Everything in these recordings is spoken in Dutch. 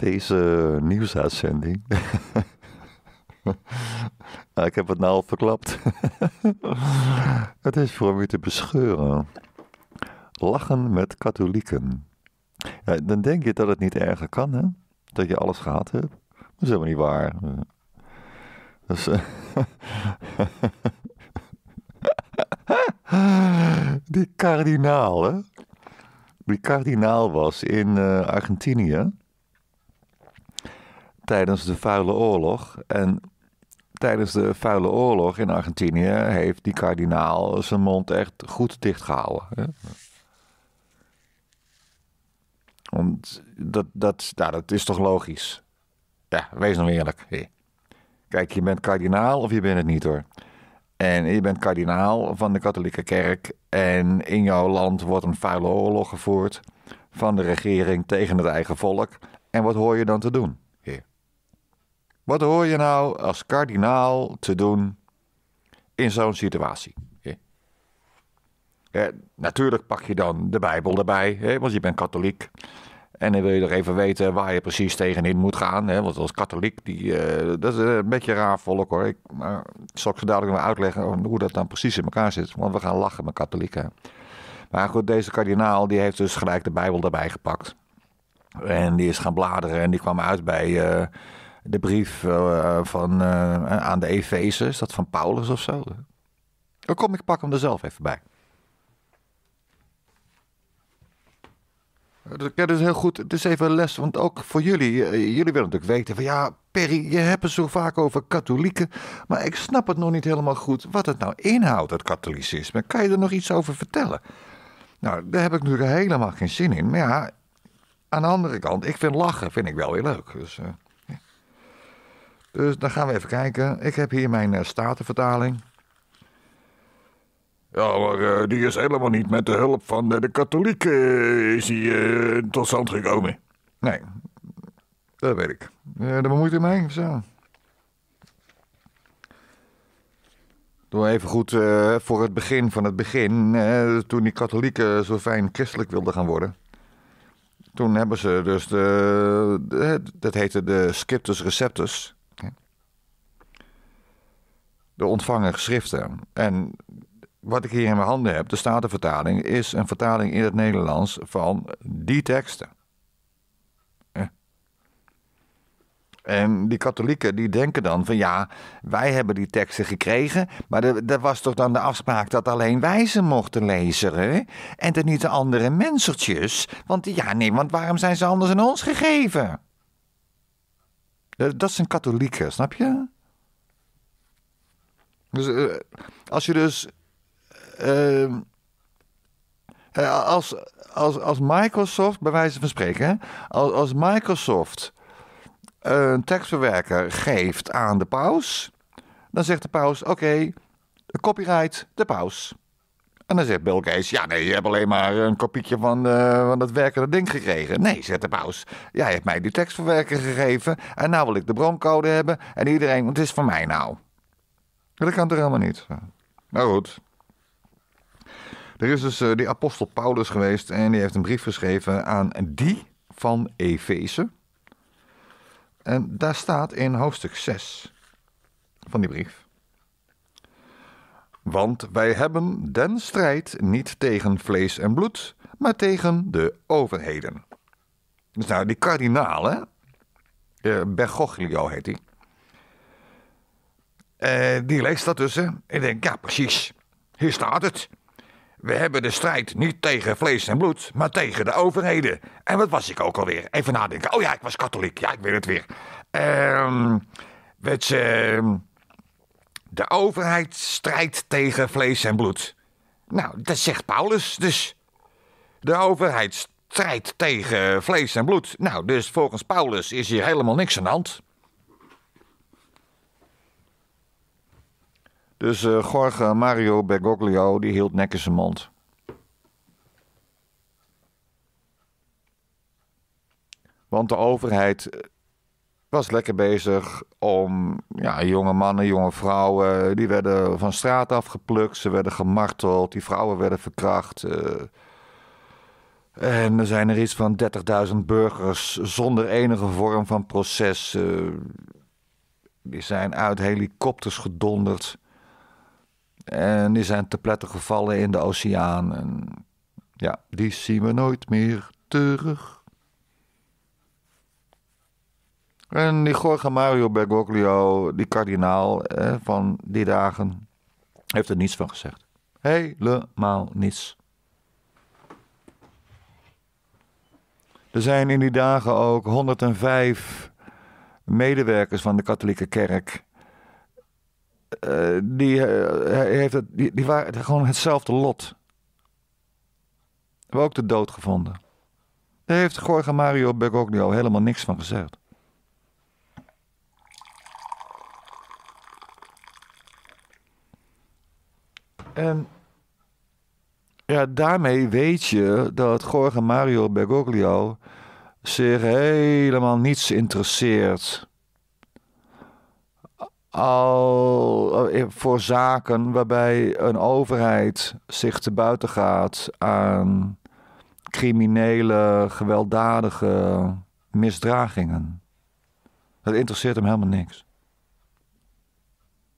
deze nieuwsuitzending. Ah, ik heb het nou al verklapt. het is voor u te bescheuren. Lachen met katholieken. dan denk je dat het niet erger kan, hè? Dat je alles gehad hebt. Dat is helemaal niet waar. Dus, die kardinaal, hè? Die kardinaal was in eh, Argentinië tijdens de Vuile Oorlog. En tijdens de Vuile Oorlog in Argentinië heeft die kardinaal zijn mond echt goed dichtgehouden. Hè? Want dat, dat, nou, dat is toch logisch? Ja, wees nou eerlijk. Kijk, je bent kardinaal of je bent het niet hoor. En je bent kardinaal van de katholieke kerk. En in jouw land wordt een vuile oorlog gevoerd van de regering tegen het eigen volk. En wat hoor je dan te doen? Wat hoor je nou als kardinaal te doen in zo'n situatie? Eh, natuurlijk pak je dan de Bijbel erbij, hè, want je bent katholiek. En dan wil je nog even weten waar je precies tegenin moet gaan. Hè, want als katholiek, die, eh, dat is een beetje raar volk hoor. Ik, zal ik zo dadelijk nog uitleggen hoe dat dan precies in elkaar zit. Want we gaan lachen met katholieken. Maar goed, deze kardinaal die heeft dus gelijk de Bijbel erbij gepakt. En die is gaan bladeren en die kwam uit bij... Eh, de brief eh, van, eh, aan de Efeze, is dat van Paulus of zo? Dan kom ik pak hem er zelf even bij. Ja, dat is heel goed. Het is even een les, want ook voor jullie. Eh, jullie willen natuurlijk weten van ja, Perry, je hebt het zo vaak over katholieken. Maar ik snap het nog niet helemaal goed wat het nou inhoudt, het katholicisme. Kan je er nog iets over vertellen? Nou, daar heb ik nu helemaal geen zin in. Maar ja, aan de andere kant, ik vind lachen vind ik wel weer leuk. Dus, dus dan gaan we even kijken. Ik heb hier mijn eh, statenvertaling. Ja, maar eh, die is helemaal niet met de hulp van de, katholieken eh, is die, tot stand gekomen. Nee, dat weet ik. daar bemoeit u mij, zo. Doe even goed voor het begin van het begin, toen die katholieken zo fijn christelijk wilden gaan worden. Toen hebben ze dus de, de dat heette de Scriptus Receptus de ontvangen geschriften. En wat ik hier in mijn handen heb, de Statenvertaling, is een vertaling in het Nederlands van die teksten. Eh. En die katholieken die denken dan van ja, wij hebben die teksten gekregen, maar dat was toch dan de afspraak dat alleen wij ze mochten lezen hè? en dat niet de andere mensertjes. Want ja, nee, want waarom zijn ze anders aan ons gegeven? Dat, dat zijn katholieken, snap je? Dus eh, als je dus. Ehm, eh, als, als, als Microsoft, bij wijze van spreken, als, als Microsoft eh, een tekstverwerker geeft aan de paus, dan zegt de paus: oké, okay, copyright de paus. En dan zegt Bill Gates: Ja, nee, je hebt alleen maar een kopietje van, van dat werkende ding gekregen. Nee, zegt de paus. Jij hebt mij die tekstverwerker gegeven. En nou wil ik de broncode hebben. En iedereen, het is van mij nou. Dat kan er helemaal niet? Nou goed. Er is dus eh, die apostel Paulus geweest en die heeft een brief geschreven aan die van Efeze. En daar staat in hoofdstuk 6 van die brief. Want wij hebben den strijd niet tegen vlees en bloed, maar tegen de overheden. Dus nou, die kardinaal, hè? Eh, Bergoglio heet hij. Eh, die leest dat tussen. Ik denk, ja, precies. Hier staat het. We hebben de strijd niet tegen vlees en bloed, maar tegen de overheden. En wat was ik ook alweer? Even nadenken. Oh ja, ik was katholiek. Ja, ik weet het weer. Ehm, ehm, de overheid strijdt tegen vlees en bloed. Nou, dat zegt Paulus dus. De overheid strijdt tegen vlees en bloed. Nou, dus volgens Paulus is hier helemaal niks aan de hand. Dus uh, Mario Bergoglio, die hield nek in zijn mond. Want de overheid eh, was lekker bezig om ja, jonge mannen, jonge vrouwen. Die werden van straat afgeplukt, ze werden gemarteld, die vrouwen werden verkracht. en er zijn er iets van 30.000 burgers zonder enige vorm van proces. die zijn uit helikopters gedonderd. En die zijn te pletten gevallen in de oceaan. En ja, die zien we nooit meer terug. En die Jorge Mario Bergoglio, die kardinaal van die dagen, heeft er niets van gezegd. Helemaal niets. Er zijn in die dagen ook 105 medewerkers van de katholieke kerk eh, die, eh, heeft het, die, waren gewoon hetzelfde lot. Hebben ook de dood gevonden. Daar heeft Gorga Mario Bergoglio helemaal niks van gezegd. En ja, daarmee weet je dat Gorga Mario Bergoglio zich helemaal niets interesseert al eh, voor zaken waarbij een overheid zich te buiten gaat aan criminele, gewelddadige misdragingen. Dat interesseert hem helemaal niks.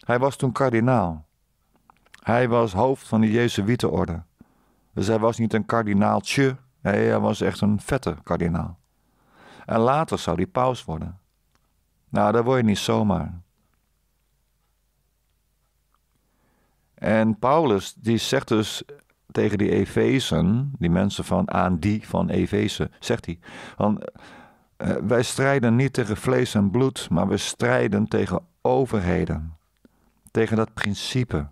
Hij was toen kardinaal. Hij was hoofd van de Jezuïetenorde. Dus hij was niet een kardinaaltje, nee, hij was echt een vette kardinaal. En later zou hij paus worden. Nou, daar word je niet zomaar. En Paulus die zegt dus tegen die Efezen, die mensen van aan die van Efeze, zegt hij eh, wij strijden niet tegen vlees en bloed, maar we strijden tegen overheden, tegen dat principe.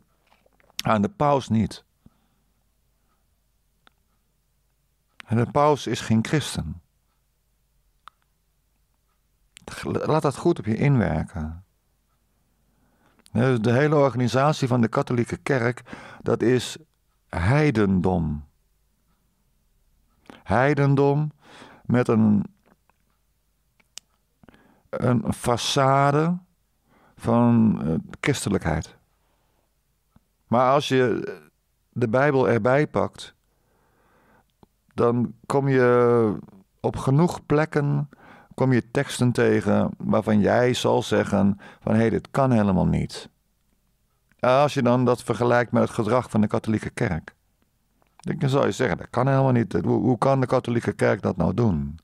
Aan de paus niet. En de paus is geen christen. Laat dat goed op je inwerken. Dus de hele organisatie van de katholieke kerk, dat is heidendom. Heidendom met een, een façade van eh, christelijkheid. Maar als je de Bijbel erbij pakt, dan kom je op genoeg plekken kom je teksten tegen waarvan jij zal zeggen van hé, hey, dit kan helemaal niet. Als je dan dat vergelijkt met het gedrag van de katholieke kerk. Dan zou je zeggen, dat kan helemaal niet. Hoe, hoe kan de katholieke kerk dat nou doen?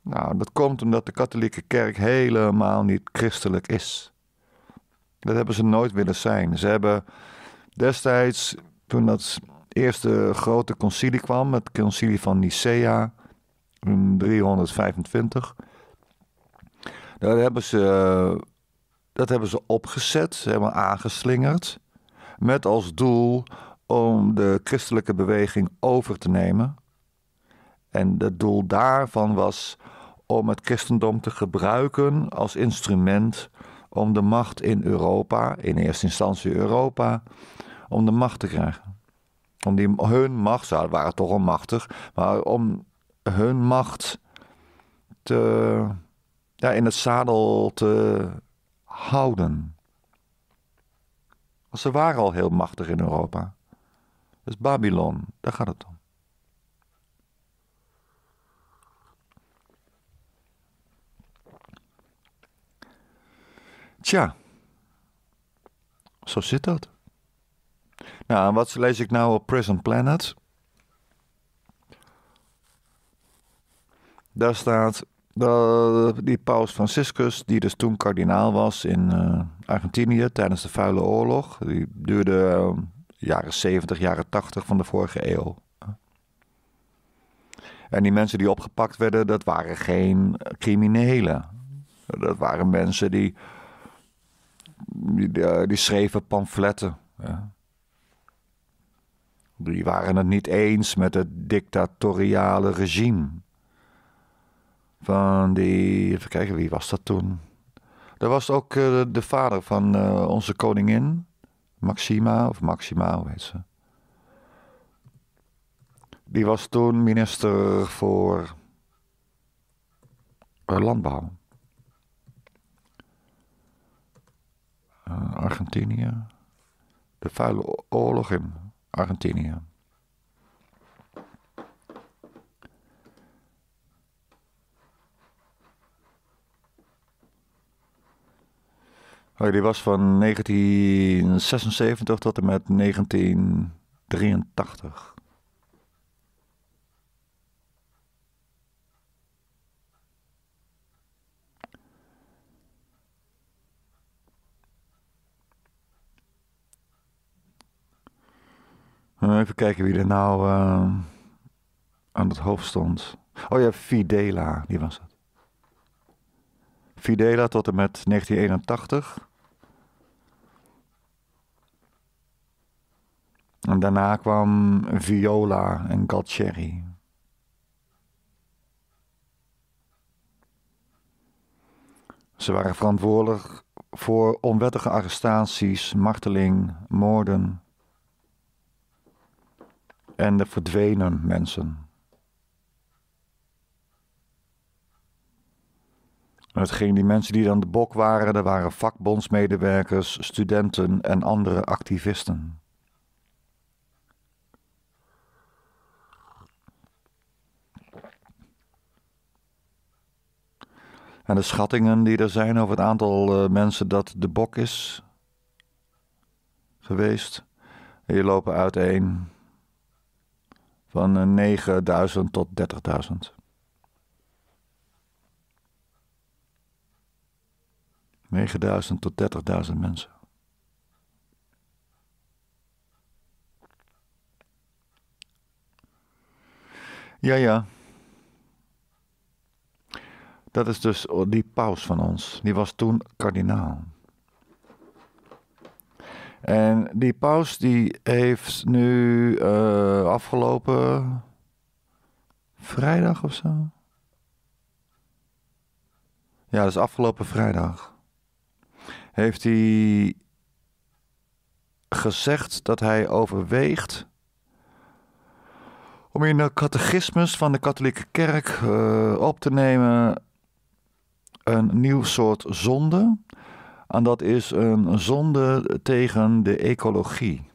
Nou, dat komt omdat de katholieke kerk helemaal niet christelijk is. Dat hebben ze nooit willen zijn. Ze hebben destijds, toen dat eerste grote concilie kwam, het concilie van Nicea, 325. Daar hebben ze, dat hebben ze opgezet, hebben aangeslingerd. Met als doel om de christelijke beweging over te nemen. En het doel daarvan was om het christendom te gebruiken als instrument om de macht in Europa, in eerste instantie Europa, om de macht te krijgen. Om die, hun macht, ze waren toch al machtig, maar om hun macht te, ja, in het zadel te houden. ze waren al heel machtig in Europa. Dus Babylon, daar gaat het om. Tja, zo zit dat. Nou, en wat lees ik nou op Prison Planet? Daar staat dat die paus Franciscus, die dus toen kardinaal was in eh, Argentinië tijdens de Vuile Oorlog, die duurde uh, jaren 70, jaren 80 van de vorige eeuw. En die mensen die opgepakt werden, dat waren geen criminelen. Dat waren mensen die, die, die eh, schreven pamfletten. Ja. Die waren het niet eens met het dictatoriale regime. Van die, even kijken, wie was dat toen? Dat was ook eh, de vader van eh, onze koningin, Maxima, of Maxima, hoe ze? Die was toen minister voor eh, landbouw. Argentinië. De vuile oorlog in Argentinië. Oh, die was van 1976 tot en met 1983. Eh, even kijken wie er nou uh, aan het hoofd stond. Oh ja, Fidela, die was het. Fidela tot en met 1981. En daarna kwam Viola en Galtieri. Ze waren verantwoordelijk voor onwettige arrestaties, marteling, moorden en de verdwenen mensen. Het ging die mensen die dan de bok waren, er waren vakbondsmedewerkers, studenten en andere activisten. En de schattingen die er zijn over het aantal eh, mensen dat de bok is geweest, die lopen uiteen van 9000 eh, tot 30.000. ...9.000 tot 30.000 mensen. Ja, ja. Dat is dus die paus van ons. Die was toen kardinaal. En die paus die heeft nu eh, afgelopen vrijdag of zo. Ja, dus afgelopen vrijdag. Heeft hij gezegd dat hij overweegt om in de catechismus van de katholieke kerk eh, op te nemen een nieuw soort zonde. En dat is een zonde tegen de ecologie.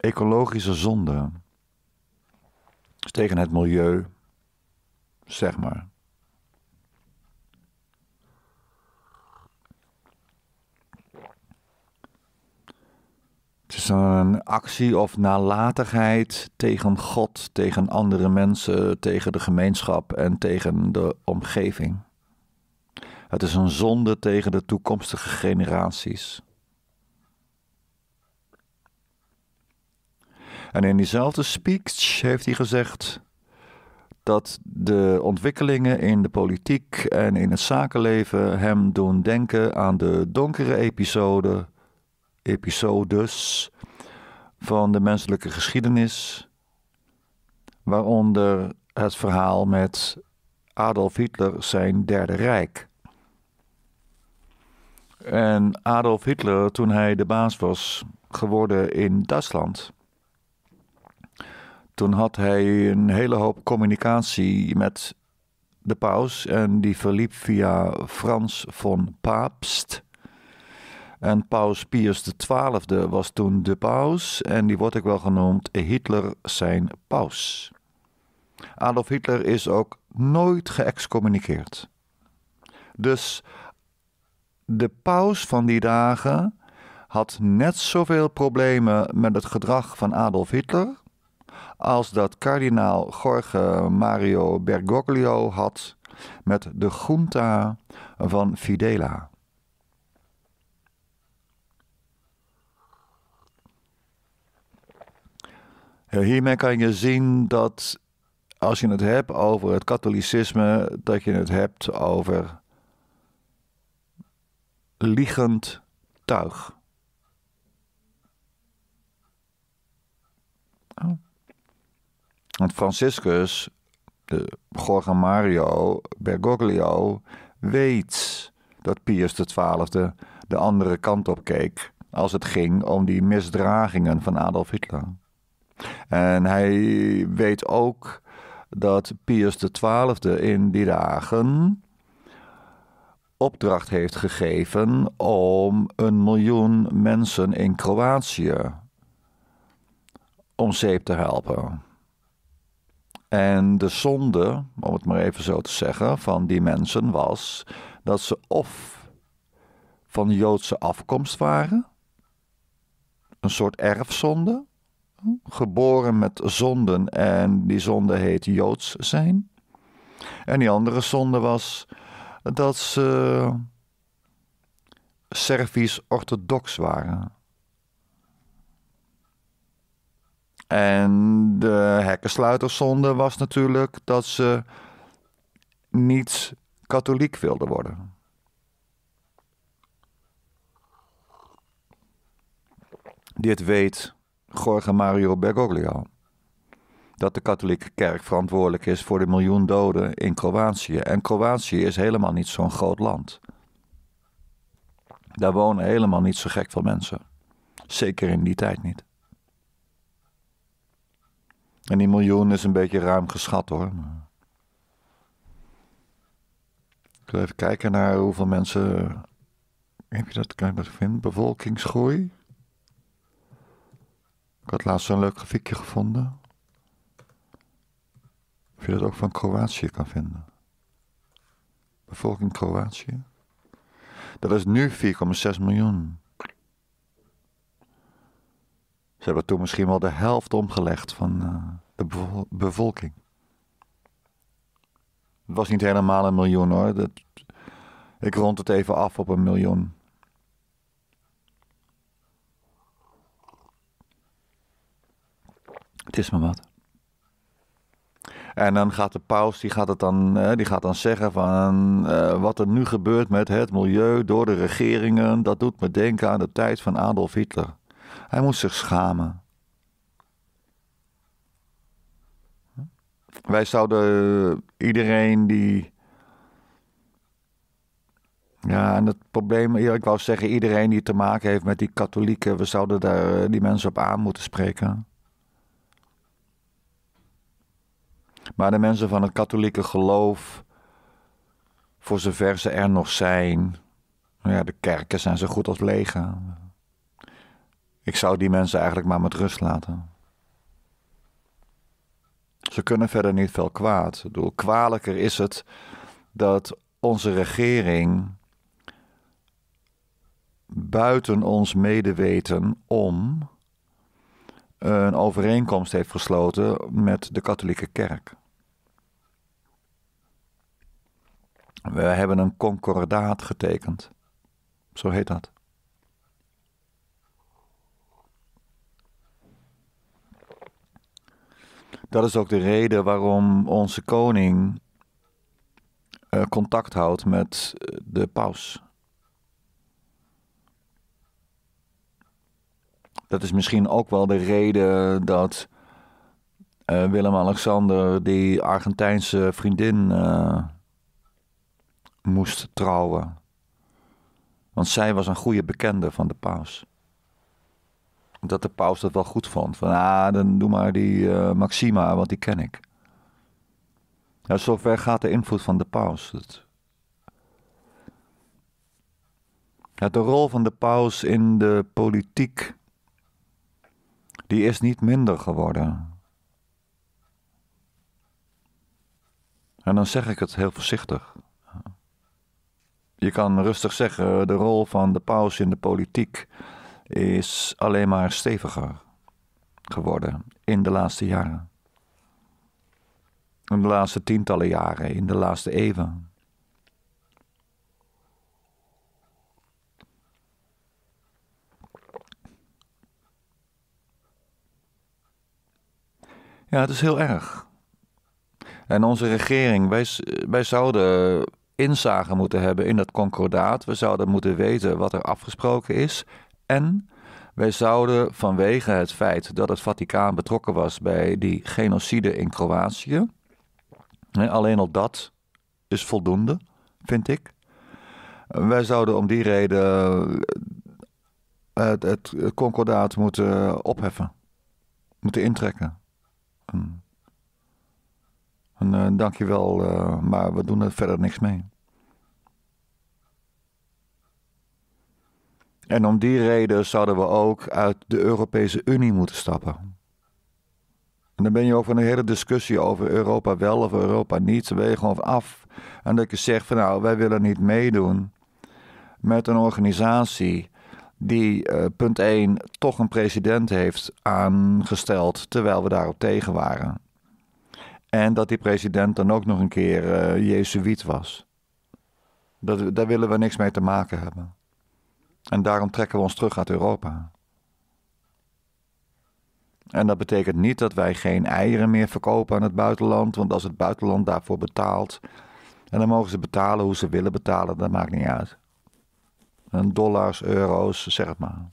Ecologische zonde. Dus tegen het milieu, zeg maar. Het is een actie of nalatigheid tegen God, tegen andere mensen, tegen de gemeenschap en tegen de omgeving. Het is een zonde tegen de toekomstige generaties. En in diezelfde speech heeft hij gezegd dat de ontwikkelingen in de politiek en in het zakenleven hem doen denken aan de donkere episode episodes van de menselijke geschiedenis, waaronder het verhaal met Adolf Hitler zijn Derde Rijk. En Adolf Hitler toen hij de baas was geworden in Duitsland. Toen had hij een hele hoop communicatie met de paus en die verliep via Frans von Paapst. En paus Pius XII was toen de paus en die wordt ook wel genoemd Hitler zijn paus. Adolf Hitler is ook nooit geëxcommuniceerd. Dus de paus van die dagen had net zoveel problemen met het gedrag van Adolf Hitler als dat kardinaal Jorge Mario Bergoglio had met de junta van Fidela. Hiermee kan je zien dat als je het hebt over het katholicisme, dat je het hebt over liegend tuig. Oh. Want Franciscus, de Gorga Mario Bergoglio, weet dat Pius XII de andere kant op keek als het ging om die misdragingen van Adolf Hitler. En hij weet ook dat Pius XII in die dagen opdracht heeft gegeven om een miljoen mensen in Kroatië om zeep te helpen. En de zonde, om het maar even zo te zeggen, van die mensen was dat ze of van Joodse afkomst waren, een soort erfzonde, geboren met zonden en die zonde heet Joods zijn. En die andere zonde was dat ze Servisch-orthodox waren. En de hekkensluiterzonde was natuurlijk dat ze niet katholiek wilden worden. Dit weet Jorge Mario Bergoglio. Dat de katholieke kerk verantwoordelijk is voor de miljoen doden in Kroatië. En Kroatië is helemaal niet zo'n groot land. Daar wonen helemaal niet zo gek veel mensen. Zeker in die tijd niet. En die miljoen is een beetje ruim geschat hoor. Ik wil even kijken naar hoeveel mensen. Heb je dat? kunnen vinden? Bevolkingsgroei? had laatst een leuk grafiekje gevonden. Of je dat ook van Kroatië kan vinden. Bevolking Kroatië. Dat is nu 4,6 miljoen. Ze hebben toen misschien wel de helft omgelegd van eh, de bevolking. Het was niet helemaal een miljoen hoor. Dat, ik rond het even af op een miljoen. Het is maar wat. En dan gaat de paus, die gaat, het dan, die gaat dan zeggen van eh, wat er nu gebeurt met het milieu door de regeringen, dat doet me denken aan de tijd van Adolf Hitler. Hij moet zich schamen. Wij zouden iedereen die. Ja, en het probleem, ik wou zeggen, iedereen die te maken heeft met die katholieken, we zouden daar eh, die mensen op aan moeten spreken. Maar de mensen van het katholieke geloof, voor zover ze er nog zijn, nou ja, de kerken zijn zo goed als leeg. Ik zou die mensen eigenlijk maar met rust laten. Ze kunnen verder niet veel kwaad. Door kwalijker is het dat onze regering buiten ons medeweten om een overeenkomst heeft gesloten met de katholieke kerk. We hebben een concordaat getekend. Zo heet dat. Dat is ook de reden waarom onze koning eh, contact houdt met eh, de paus. Dat is misschien ook wel de reden dat eh, Willem-Alexander die Argentijnse vriendin moest trouwen. Want zij was een goede bekende van de paus. Dat de paus dat wel goed vond. Van ah, dan doe maar die eh, Maxima, want die ken ik. Zo nou, zover gaat de invloed van de paus. de rol van de paus in de politiek, die is niet minder geworden. En dan zeg ik het heel voorzichtig je kan rustig zeggen, de rol van de paus in de politiek is alleen maar steviger geworden in de laatste jaren. In de laatste tientallen jaren, in de laatste eeuwen. Ja, het is heel erg. En onze regering, wij, wij zouden inzage moeten hebben in dat concordaat. We zouden moeten weten wat er afgesproken is. En wij zouden vanwege het feit dat het Vaticaan betrokken was bij die genocide in Kroatië. alleen al dat is voldoende, vind ik. Wij zouden om die reden eh, het, het concordaat moeten opheffen, moeten intrekken. En, en, eh, dankjewel, eh, maar we doen er verder niks mee. En om die reden zouden we ook uit de Europese Unie moeten stappen. En dan ben je over een hele discussie over Europa wel of Europa niet, daar wegen of af. En dat je zegt van nou, wij willen niet meedoen met een organisatie die, eh, punt 1, toch een president heeft aangesteld terwijl we daarop tegen waren. En dat die president dan ook nog een keer uh, Jezuïet was. Dat, daar willen we niks mee te maken hebben. En daarom trekken we ons terug uit Europa. En dat betekent niet dat wij geen eieren meer verkopen aan het buitenland, want als het buitenland daarvoor betaalt, en dan mogen ze betalen hoe ze willen betalen, dat maakt niet uit. dollars, euro's, zeg het maar.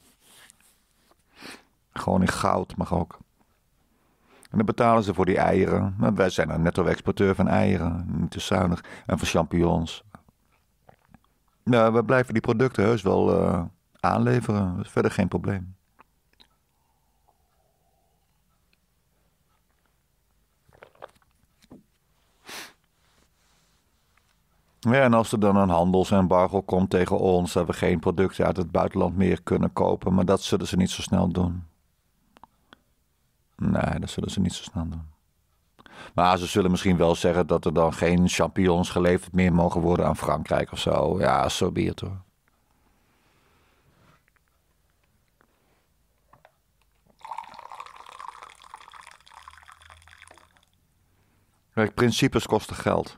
Gewoon in goud mag ook. En dan betalen ze voor die eieren. Maar wij zijn een netto-exporteur van eieren, niet te zuinig. En van champignons. Nou, we blijven die producten heus wel eh, aanleveren. Dat is verder geen probleem. Ja, en als er dan een handelsembargo komt tegen ons, dat we geen producten uit het buitenland meer kunnen kopen, maar dat zullen ze niet zo snel doen. Nee, dat zullen ze niet zo snel doen. Maar ze zullen misschien wel zeggen dat er dan geen champignons geleverd meer mogen worden aan Frankrijk of zo. Ja, zo so be hoor. Kijk, principes kosten geld.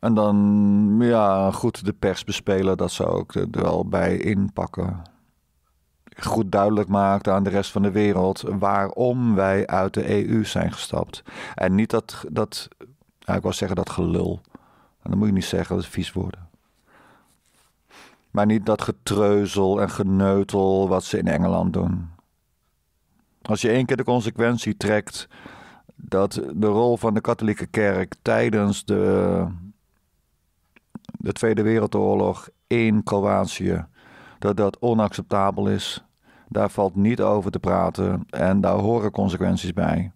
En dan, ja, goed de pers bespelen, dat zou ik er wel bij inpakken goed duidelijk maakt aan de rest van de wereld waarom wij uit de EU zijn gestapt. En niet dat, dat ik wil zeggen dat gelul. En dat moet je niet zeggen, dat is vies woorden Maar niet dat getreuzel en geneutel wat ze in Engeland doen. Als je één keer de consequentie trekt dat de rol van de katholieke kerk tijdens de, de Tweede Wereldoorlog in Kroatië dat dat onacceptabel is. Daar valt niet over te praten en daar horen consequenties bij.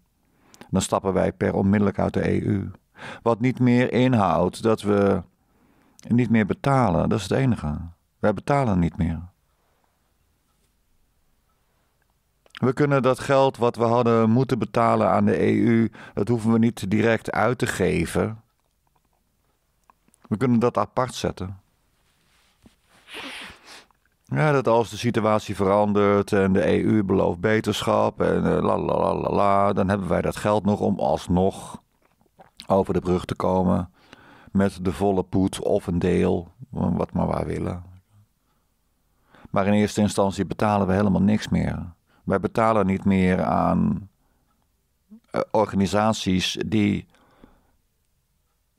Dan stappen wij per onmiddellijk uit de EU. Wat niet meer inhoudt dat we niet meer betalen, dat is het enige. Wij betalen niet meer. We kunnen dat geld wat we hadden moeten betalen aan de EU, dat hoeven we niet direct uit te geven. We kunnen dat apart zetten. Ja, dat als de situatie verandert en de EU belooft beterschap en eh, la la la la la, dan hebben wij dat geld nog om alsnog over de brug te komen met de volle poet of een deel, wat maar waar willen. Maar in eerste instantie betalen we helemaal niks meer. Wij betalen niet meer aan eh, organisaties die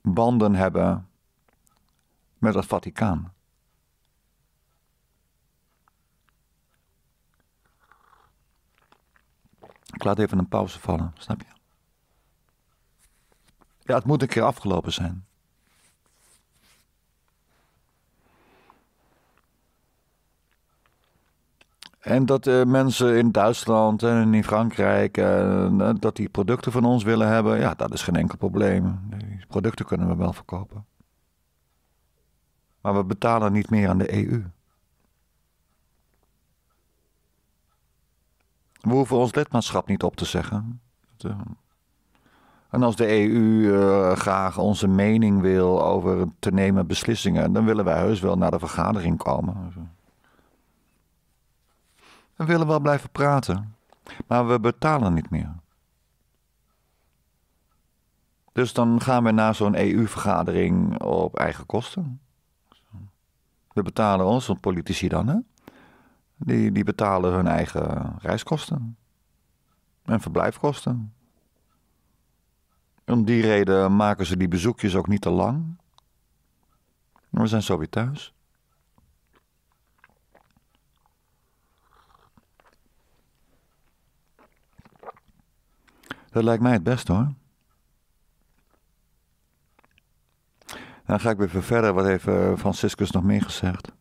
banden hebben met het Vaticaan. Ik laat even een pauze vallen, snap je? Ja, het moet een keer afgelopen zijn. En dat eh, mensen in Duitsland en in Frankrijk eh, eh, dat die producten van ons willen hebben, ja, dat is geen enkel probleem. Die producten kunnen we wel verkopen. Maar we betalen niet meer aan de EU. We hoeven ons lidmaatschap niet op te zeggen. En als de EU eh, graag onze mening wil over te nemen beslissingen, dan willen wij heus wel naar de vergadering komen. We willen wel blijven praten, maar we betalen niet meer. Dus dan gaan we naar zo'n EU-vergadering op eigen kosten. We betalen ons, want politici dan, hè? Die, die betalen hun eigen reiskosten en verblijfkosten. Om die reden maken ze die bezoekjes ook niet te lang. We zijn zo weer thuis. Dat lijkt mij het best hoor. Dan ga ik weer verder. Wat heeft eh, Franciscus nog meer gezegd?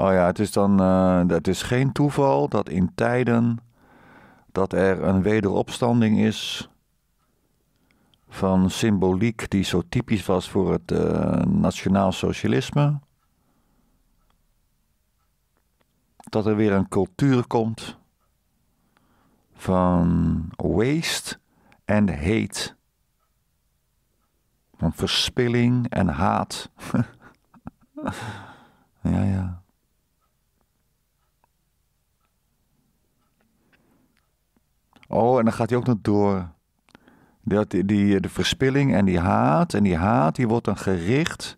Oh ja, het is dan. Eh, het is geen toeval dat in tijden. dat er een wederopstanding is. van symboliek die zo typisch was voor het eh, nationaal socialisme. Dat er weer een cultuur komt. van waste en hate. Van verspilling en haat. ja, ja. Oh, en dan gaat hij ook nog door. Dat, die, de verspilling en die haat. En die haat die wordt dan gericht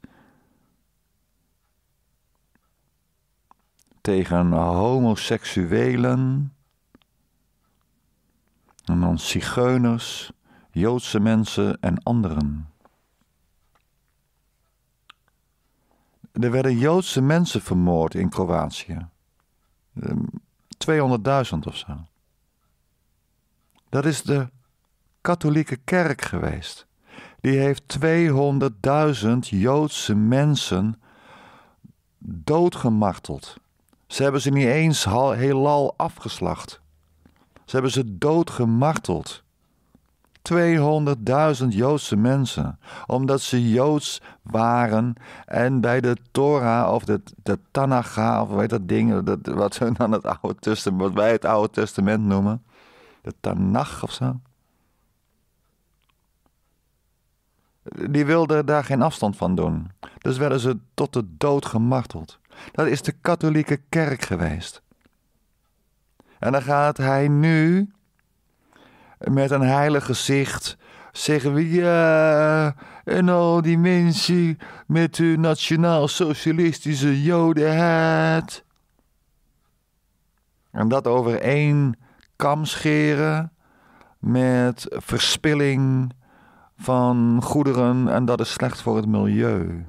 tegen homoseksuelen. En dan zigeuners, Joodse mensen en anderen. Er werden Joodse mensen vermoord in Kroatië. 200.000 ehm, of zo dat is de katholieke kerk geweest. Die heeft 200.000 Joodse mensen doodgemarteld. Ze hebben ze niet eens heelal afgeslacht. Ze hebben ze doodgemarteld. 200.000 Joodse mensen, omdat ze Joods waren en bij de Torah of de, de Tanacha, of weet dat ding, dat, wat hun dan het Oude Testament, wat wij het Oude Testament noemen, de Tanach of zo. Die wilden daar geen afstand van doen. Dus werden ze tot de dood gemarteld. Dat is de katholieke kerk geweest. En dan gaat hij nu met een heilig gezicht zeggen we ja, eh, en al die mensen met hun nationaal-socialistische jodenheid En dat over één scheren met verspilling van goederen en dat is slecht voor het milieu.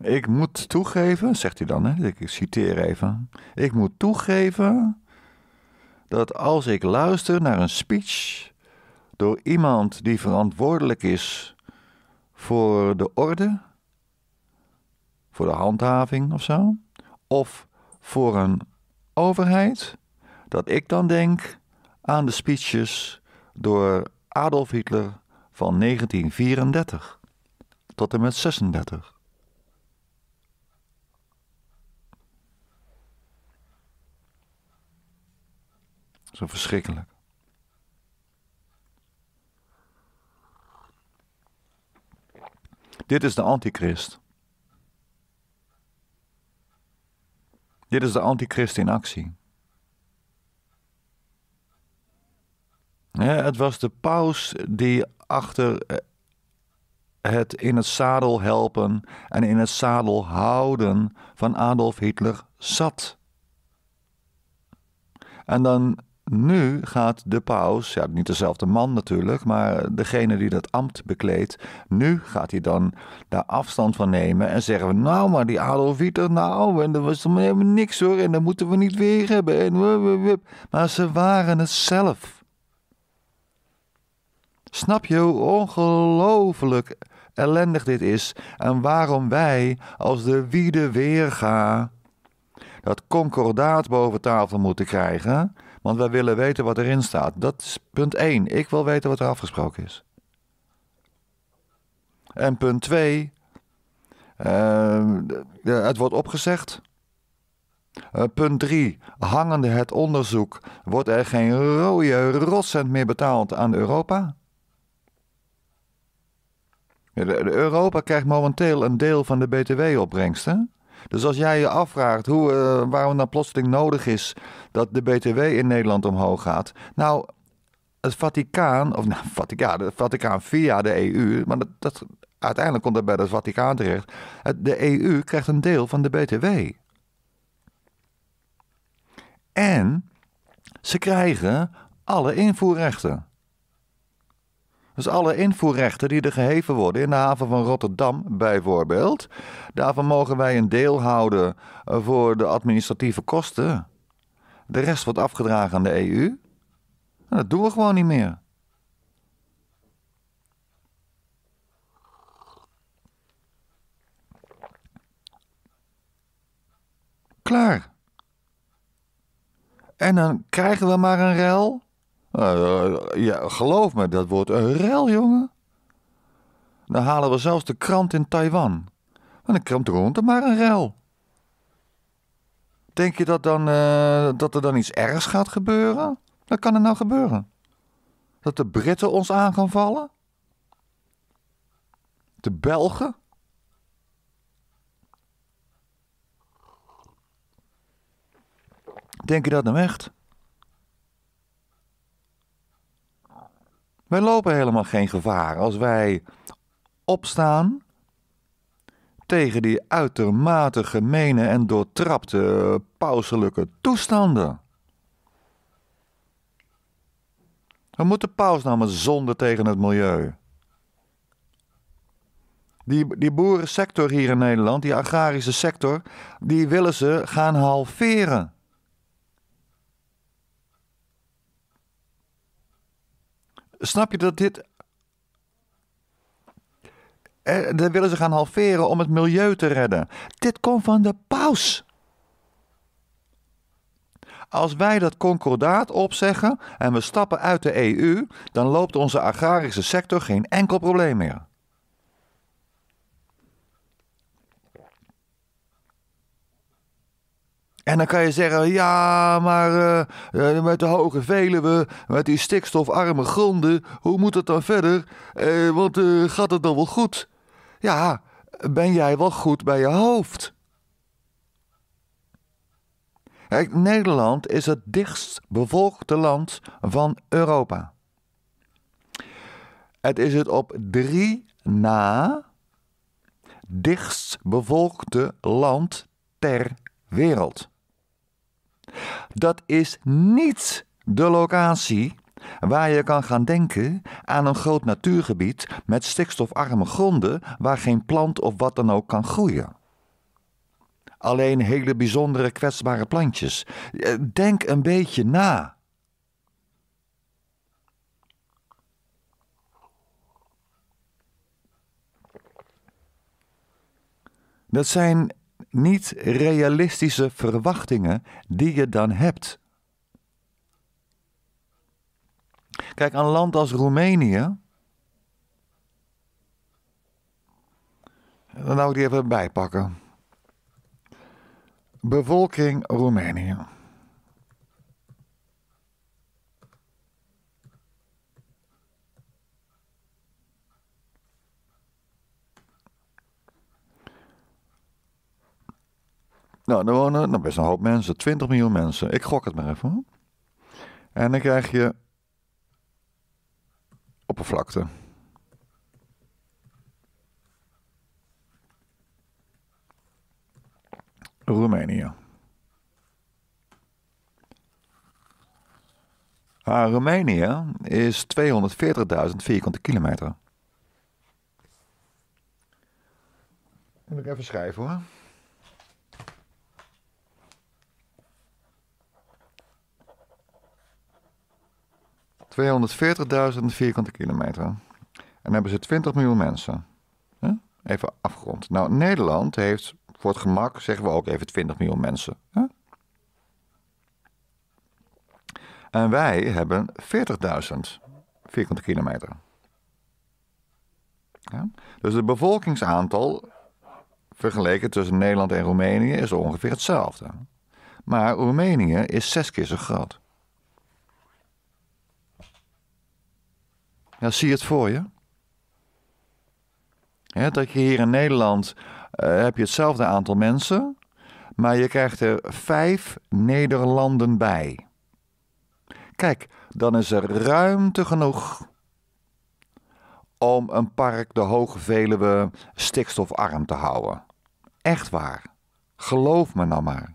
Ik moet toegeven, zegt hij dan, hè? ik citeer even. Ik moet toegeven dat als ik luister naar een speech door iemand die verantwoordelijk is voor de orde, voor de handhaving of zo, of voor een overheid, dat ik dan denk aan de speeches door Adolf Hitler van 1934 tot en met 36. Zo verschrikkelijk. Dit is de antichrist. Dit is de antichrist in actie. Ja, het was de paus die achter eh, het in het zadel helpen en in het zadel houden van Adolf Hitler zat. En dan nu gaat de paus, ja, niet dezelfde man natuurlijk, maar degene die dat ambt bekleedt, nu gaat hij dan daar afstand van nemen en zeggen we, nou maar die Adolf Hitler, nou, en dat was helemaal niks hoor, en dat moeten we niet weer hebben. En Maar ze waren het zelf. Snap je hoe ongelooflijk ellendig dit is en waarom wij als de wiede weerga dat concordaat boven tafel moeten krijgen? Want wij willen weten wat erin staat. Dat is punt 1. Ik wil weten wat er afgesproken is. En punt 2. Eh, het wordt opgezegd. Eh, punt 3. Hangende het onderzoek. Wordt er geen rode rotcent meer betaald aan Europa? Europa krijgt momenteel een deel van de BTW-opbrengsten. Dus als jij je afvraagt hoe, eh, waarom dan plotseling nodig is dat de BTW in Nederland omhoog gaat. Nou, het Vaticaan, of nou, Vaticaan, het Vaticaan via de EU, maar dat, dat uiteindelijk komt dat bij het Vaticaan terecht. de EU krijgt een deel van de BTW. En ze krijgen alle invoerrechten. Dus alle invoerrechten die er geheven worden in de haven van Rotterdam bijvoorbeeld, daarvan mogen wij een deel houden eh, voor de administratieve kosten. De rest wordt afgedragen aan de EU. Dat doen we gewoon niet meer. Klaar. En dan krijgen we maar een rel. Eh, ja, geloof me, dat wordt een rel, jongen. Dan halen we zelfs de krant in Taiwan. En een krant rond, maar een rel. Denk je dat, dan, eh, dat er dan iets ergs gaat gebeuren? Dat kan er nou gebeuren. Dat de Britten ons aan gaan vallen? De Belgen? Denk je dat nou echt? Wij lopen helemaal geen gevaar als wij opstaan tegen die uitermate gemene en doortrapte pauselijke toestanden. We moeten paus namen zonde tegen het milieu. Die, die boerensector hier in Nederland, die agrarische sector, die willen ze gaan halveren. Snap je dat dit. Eh, dat willen ze gaan halveren om het milieu te redden. Dit komt van de paus. Als wij dat concordaat opzeggen en we stappen uit de EU, dan loopt onze agrarische sector geen enkel probleem meer. En dan kan je zeggen, ja, maar eh, eh, met de hoge Veluwe, met die stikstofarme gronden, hoe moet het dan verder? Eh, want uh, gaat het dan wel goed? Ja, ben jij wel goed bij je hoofd? Nederland is het dichtst bevolkte land van Europa. Het is het op drie na dichtst bevolkte land ter wereld. Dat is niet de locatie waar je kan gaan denken aan een groot natuurgebied met stikstofarme gronden waar geen plant of wat dan ook kan groeien. Alleen hele bijzondere kwetsbare plantjes. Eh, denk een beetje na. Dat zijn niet realistische verwachtingen die je dan hebt. Kijk, een land als Roemenië. Dan nou, ik die even bijpakken. Bevolking Roemenië. Nou, er wonen nou, best een hoop mensen. 20 miljoen mensen. Ik gok het maar even. En dan krijg je oppervlakte. Roemenië. Ah, Roemenië is 240.000 vierkante kilometer. Moet ik even schrijven hoor. 240.000 vierkante kilometer. En hebben ze 20 miljoen mensen. Even afgerond. Nou, Nederland heeft voor het gemak, zeggen we ook even 20 miljoen mensen. En wij hebben 40.000 vierkante kilometer. Dus het bevolkingsaantal vergeleken tussen Nederland en Roemenië is ongeveer hetzelfde. Maar Roemenië is zes keer zo groot. Ja, zie het voor je? dat je hier in Nederland eh, heb je hetzelfde aantal mensen, maar je krijgt er vijf Nederlanden bij. Kijk, dan is er ruimte genoeg om een park de Hoge Veluwe stikstofarm te houden. Echt waar. Geloof me nou maar.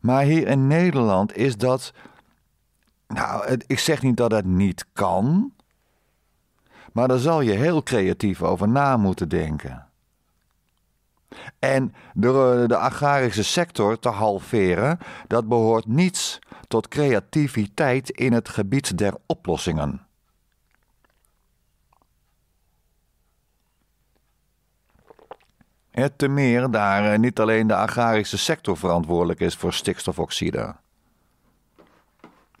Maar hier in Nederland is dat. Nou, ik zeg niet dat het niet kan. Maar daar zal je heel creatief over na moeten denken. En de, de agrarische sector te halveren, dat behoort niets tot creativiteit in het gebied der oplossingen. Het te meer daar eh, niet alleen de agrarische sector verantwoordelijk is voor stikstofoxide,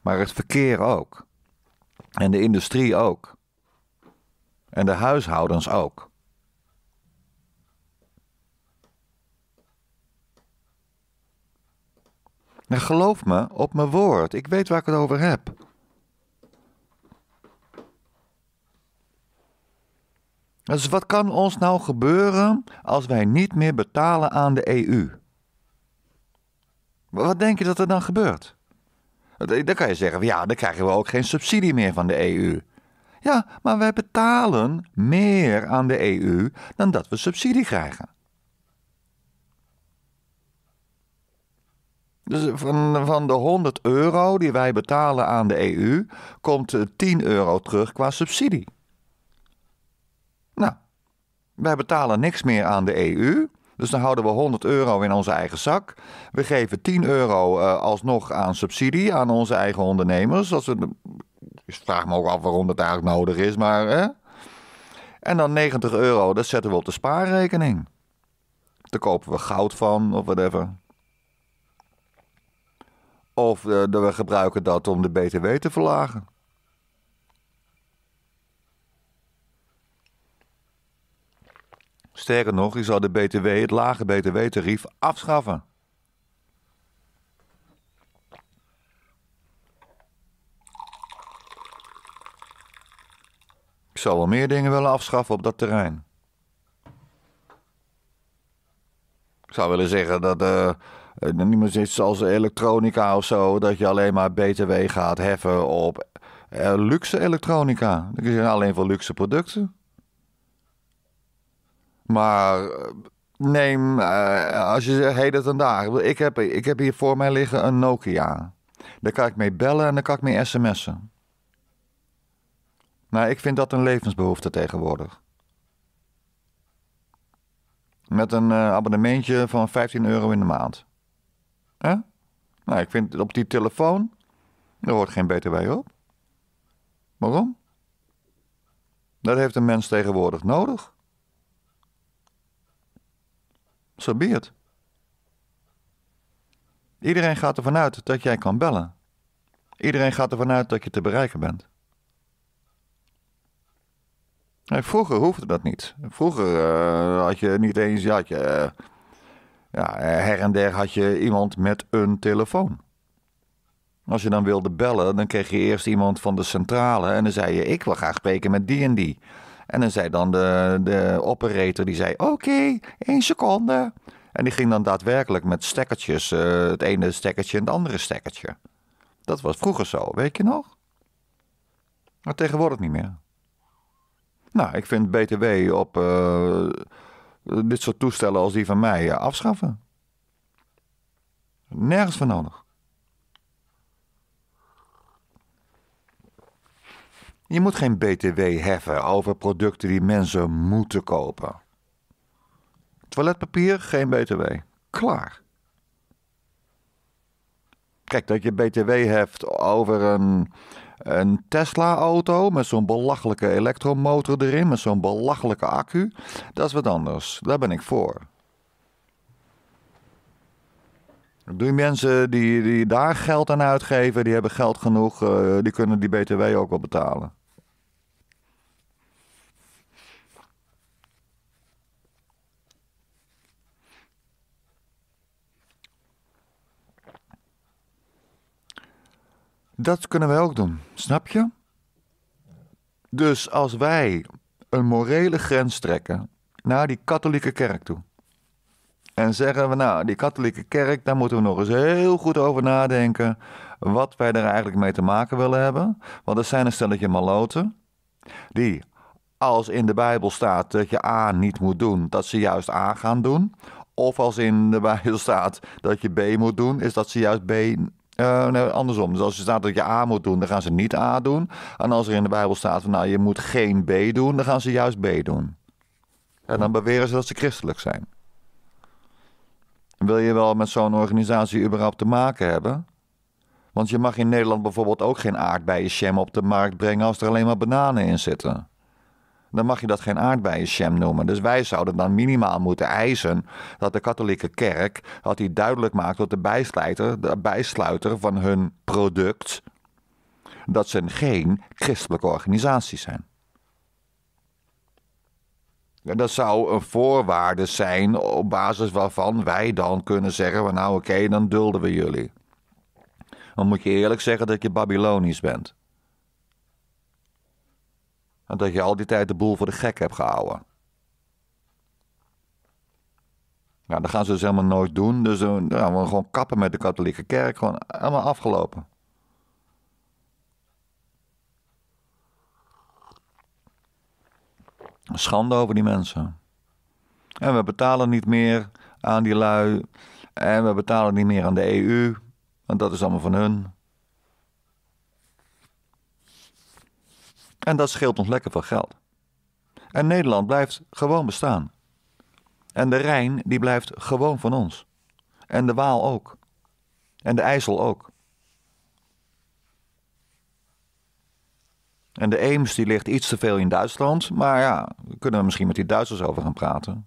maar het verkeer ook. En de industrie ook en de huishoudens ook. En geloof me op mijn woord, ik weet waar ik het over heb. Dus wat kan ons nou gebeuren als wij niet meer betalen aan de EU? Wat denk je dat er dan gebeurt? Eh, dan kan je zeggen, ja, dan krijgen we ook geen subsidie meer van de EU. Ja, maar wij betalen meer aan de EU dan dat we subsidie krijgen. Dus van, van de 100 euro die wij betalen aan de EU, komt 10 eh, euro terug qua subsidie. Nou, wij betalen niks meer aan de EU, dus dan houden we 100 euro in onze eigen zak. We geven 10 euro eh, alsnog aan subsidie aan onze eigen ondernemers. Als we, ik vraag me ook af waarom dat eigenlijk nodig is, maar. Hè? En dan 90 euro, dat zetten we op de spaarrekening. Daar kopen we goud van of whatever. Of uh, we gebruiken dat om de BTW te verlagen. Sterker nog, ik zal de BTW, het lage BTW-tarief, afschaffen. Ik zou wel meer dingen willen afschaffen op dat terrein. Ik zou willen zeggen dat niemand eh, eh, niet meer als elektronica of zo, dat je alleen maar BTW gaat heffen op eh, luxe elektronica. Dat is alleen voor luxe producten. Maar eh, neem, eh, als je zegt heden ten dagen. Ik heb, ik heb hier voor mij liggen een Nokia. Daar kan ik mee bellen en daar kan ik mee sms'en. Nou, ik vind dat een levensbehoefte tegenwoordig. Met een eh, abonnementje van 15 euro in de maand. Nou, ik vind op die telefoon. Er hoort geen BTW op. Waarom? Dat heeft een mens tegenwoordig nodig zo be Iedereen gaat ervan uit dat jij kan bellen. Iedereen gaat ervan uit dat je te bereiken bent. vroeger hoefde dat niet. Vroeger eh, had je niet eens, je, eh, ja, her en der had je iemand met een telefoon. Als je dan wilde bellen, dan kreeg je eerst iemand van de centrale en dan zei je: Ik wil graag spreken met die en die. En dan zei dan de, de operator, die zei, oké, één seconde. En die ging dan daadwerkelijk met stekkertjes, eh, het ene stekkertje en het andere stekkertje. Dat was vroeger zo, weet je nog? Maar tegenwoordig niet meer. Nou, ik vind BTW op eh, dit soort toestellen als die van mij eh, afschaffen. Nergens voor nodig. Je moet geen BTW heffen over producten die mensen moeten kopen. Toiletpapier, geen BTW. Klaar. Kijk, dat je BTW heft over een, een Tesla-auto met zo'n belachelijke elektromotor erin, met zo'n belachelijke accu, dat is wat anders. Daar ben ik voor. Die mensen die, die daar geld aan uitgeven, die hebben geld genoeg, eh, die kunnen die BTW ook wel betalen. Dat kunnen wij ook doen, snap je? Dus als wij een morele grens trekken naar die katholieke kerk toe. En zeggen we, nou, die katholieke kerk, daar moeten we nog eens heel goed over nadenken. wat wij er eigenlijk mee te maken willen hebben. Want er zijn een stelletje maloten. die, als in de Bijbel staat dat je A niet moet doen, dat ze juist A gaan doen. Of als in de Bijbel staat dat je B moet doen, is dat ze juist B eh, nee, andersom. Dus als er staat dat je A moet doen, dan gaan ze niet A doen. En als er in de Bijbel staat, van, nou je moet geen B doen, dan gaan ze juist B doen. En dan beweren ze dat ze christelijk zijn. Wil je wel met zo'n organisatie überhaupt te maken hebben? Want je mag in Nederland bijvoorbeeld ook geen aardbeien op de markt brengen als er alleen maar bananen in zitten dan mag je dat geen aardbeiensham noemen. Dus wij zouden dan minimaal moeten eisen dat de katholieke kerk dat die duidelijk maakt dat de bijsluiter, de bijsluiter van hun product dat ze geen christelijke organisatie zijn. Dat zou een voorwaarde zijn op basis waarvan wij dan kunnen zeggen: Nou, oké, dan dulden we jullie. Dan moet je eerlijk zeggen dat je Babylonisch bent dat je al die tijd de boel voor de gek hebt gehouden. Nou, dat gaan ze dus helemaal nooit doen. Dus dan eh, ja, we gewoon kappen met de katholieke kerk. Gewoon helemaal afgelopen. Schande over die mensen. En we betalen niet meer aan die lui. En we betalen niet meer aan de EU. Want dat is allemaal van hun. En dat scheelt ons lekker veel geld. En Nederland blijft gewoon bestaan. En de Rijn, die blijft gewoon van ons. En de Waal ook. En de IJssel ook. En de Eems, die ligt iets te veel in Duitsland. Maar ja, we kunnen we misschien met die Duitsers over gaan praten.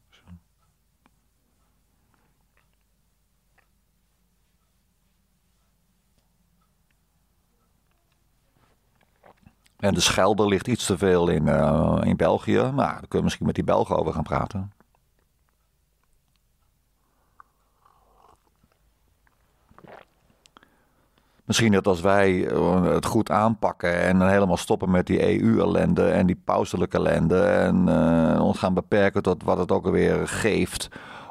En de Schelde ligt iets te veel in, eh, in België. Maar nou, daar kunnen we misschien met die Belgen over gaan praten. Misschien dat als wij eh, het goed aanpakken en dan helemaal stoppen met die EU-ellende en die pauselijke ellende en eh, ons gaan beperken tot wat het ook alweer geeft,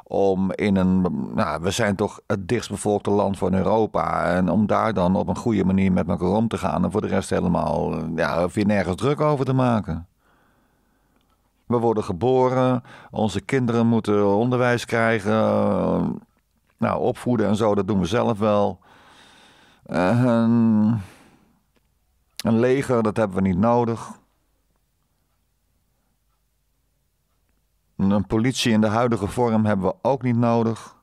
om in een, nou, we zijn toch het dichtstbevolkte land van Europa. En om daar dan op een goede manier met elkaar om te gaan en voor de rest helemaal, ja, hoef je nergens druk over te maken. We worden geboren, onze kinderen moeten onderwijs krijgen. Nou, opvoeden en zo, dat doen we zelf wel. Eh, een leger, dat hebben we niet nodig. Een politie in de huidige vorm hebben we ook niet nodig.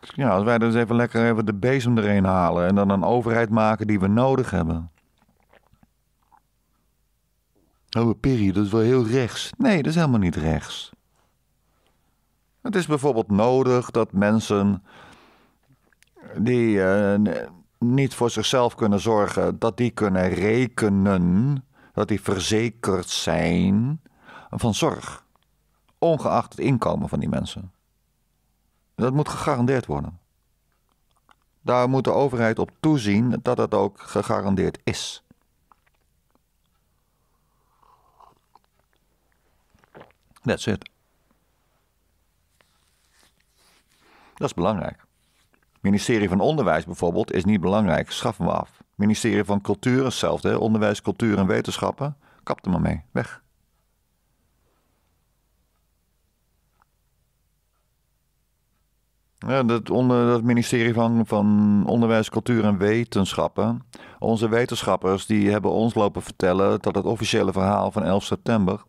Ja, als wij dus even lekker even de bezem erin halen en dan een overheid maken die we nodig hebben. Oh, Piri, dat is wel heel rechts. Nee, dat is helemaal niet rechts. Het is bijvoorbeeld nodig dat mensen die eh, niet voor zichzelf kunnen zorgen, dat die kunnen rekenen, dat die verzekerd zijn van zorg. Ongeacht het inkomen van die mensen. Dat moet gegarandeerd worden. Daar moet de overheid op toezien dat dat ook gegarandeerd is. That's it. Dat is belangrijk. Ministerie van Onderwijs bijvoorbeeld is niet belangrijk, schaffen we af. Ministerie van Cultuur hetzelfde, onderwijs, cultuur en wetenschappen, kap er maar mee, weg. Ja, dat, onder, dat ministerie van, van Onderwijs, Cultuur en Wetenschappen. Onze wetenschappers die hebben ons lopen vertellen dat het officiële verhaal van 11 september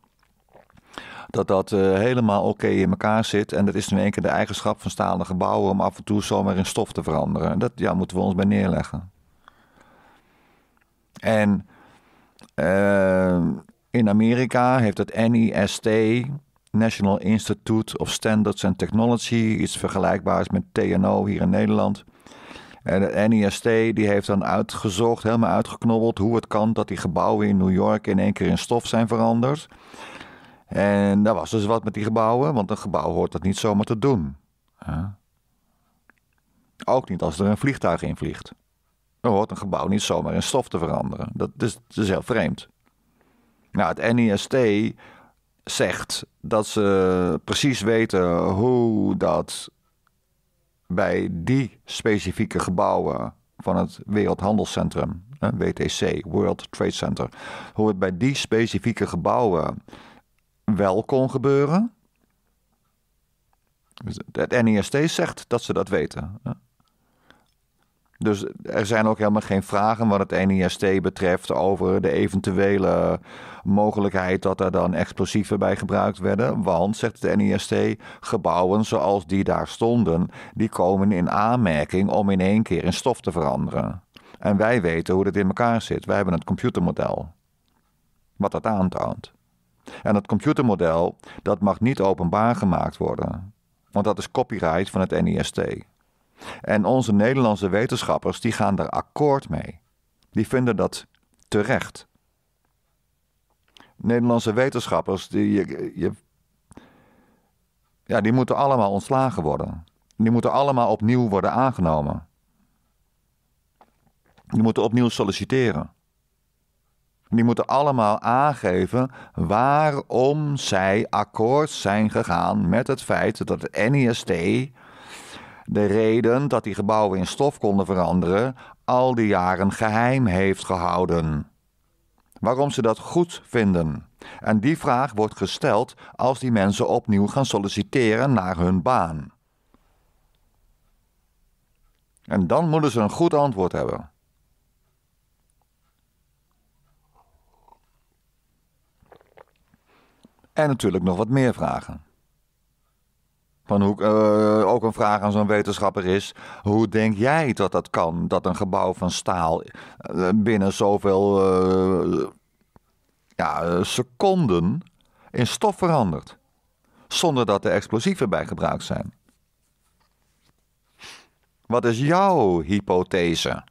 dat dat eh, helemaal oké in elkaar zit. En dat is in één keer de eigenschap van stalen gebouwen om af en toe zomaar in stof te veranderen. En dat ja, moeten we ons bij neerleggen. En eh, in Amerika heeft het NIST, e National Institute of Standards and Technology, iets vergelijkbaars met TNO hier in Nederland. En het NIST e die heeft dan uitgezocht, helemaal uitgeknobbeld, hoe het kan dat die gebouwen in New York in één keer in stof zijn veranderd. En daar was dus wat met die gebouwen, want een gebouw hoort dat niet zomaar te doen. Ook niet als er een vliegtuig in vliegt. Dan hoort een gebouw niet zomaar in stof te veranderen. Dat is, dat heel vreemd. Nou, het NIST zegt dat ze precies weten hoe dat bij die specifieke gebouwen van het Wereldhandelscentrum, WTC, World Trade Center, hoe het bij die specifieke gebouwen wel kon gebeuren. Dus het NIST e zegt dat ze dat weten. Dus er zijn ook helemaal geen vragen wat het NIST e betreft over de eventuele mogelijkheid dat er dan explosieven bij gebruikt werden. Want, zegt het NIST, e gebouwen zoals die daar stonden, die komen in aanmerking om in één keer in stof te veranderen. En wij weten hoe dat in elkaar zit. Wij hebben het computermodel. Wat dat aantoont. En het computermodel, dat mag niet openbaar gemaakt worden, want dat is copyright van het NIST. En onze Nederlandse wetenschappers die gaan daar akkoord mee. Die vinden dat terecht. Nederlandse wetenschappers, die, je, je, ja, die moeten allemaal ontslagen worden. Die moeten allemaal opnieuw worden aangenomen. Die moeten opnieuw solliciteren. Die moeten allemaal aangeven waarom zij akkoord zijn gegaan met het feit dat het NIST de reden dat die gebouwen in stof konden veranderen al die jaren geheim heeft gehouden. Waarom ze dat goed vinden. En die vraag wordt gesteld als die mensen opnieuw gaan solliciteren naar hun baan. En dan moeten ze een goed antwoord hebben. En natuurlijk nog wat meer vragen. Van eh, ook een vraag aan zo'n wetenschapper is: hoe denk jij dat dat kan? Dat een gebouw van staal eh, binnen zoveel eh, ja, seconden in stof verandert, zonder dat er explosieven bij gebruikt zijn. Wat is jouw hypothese?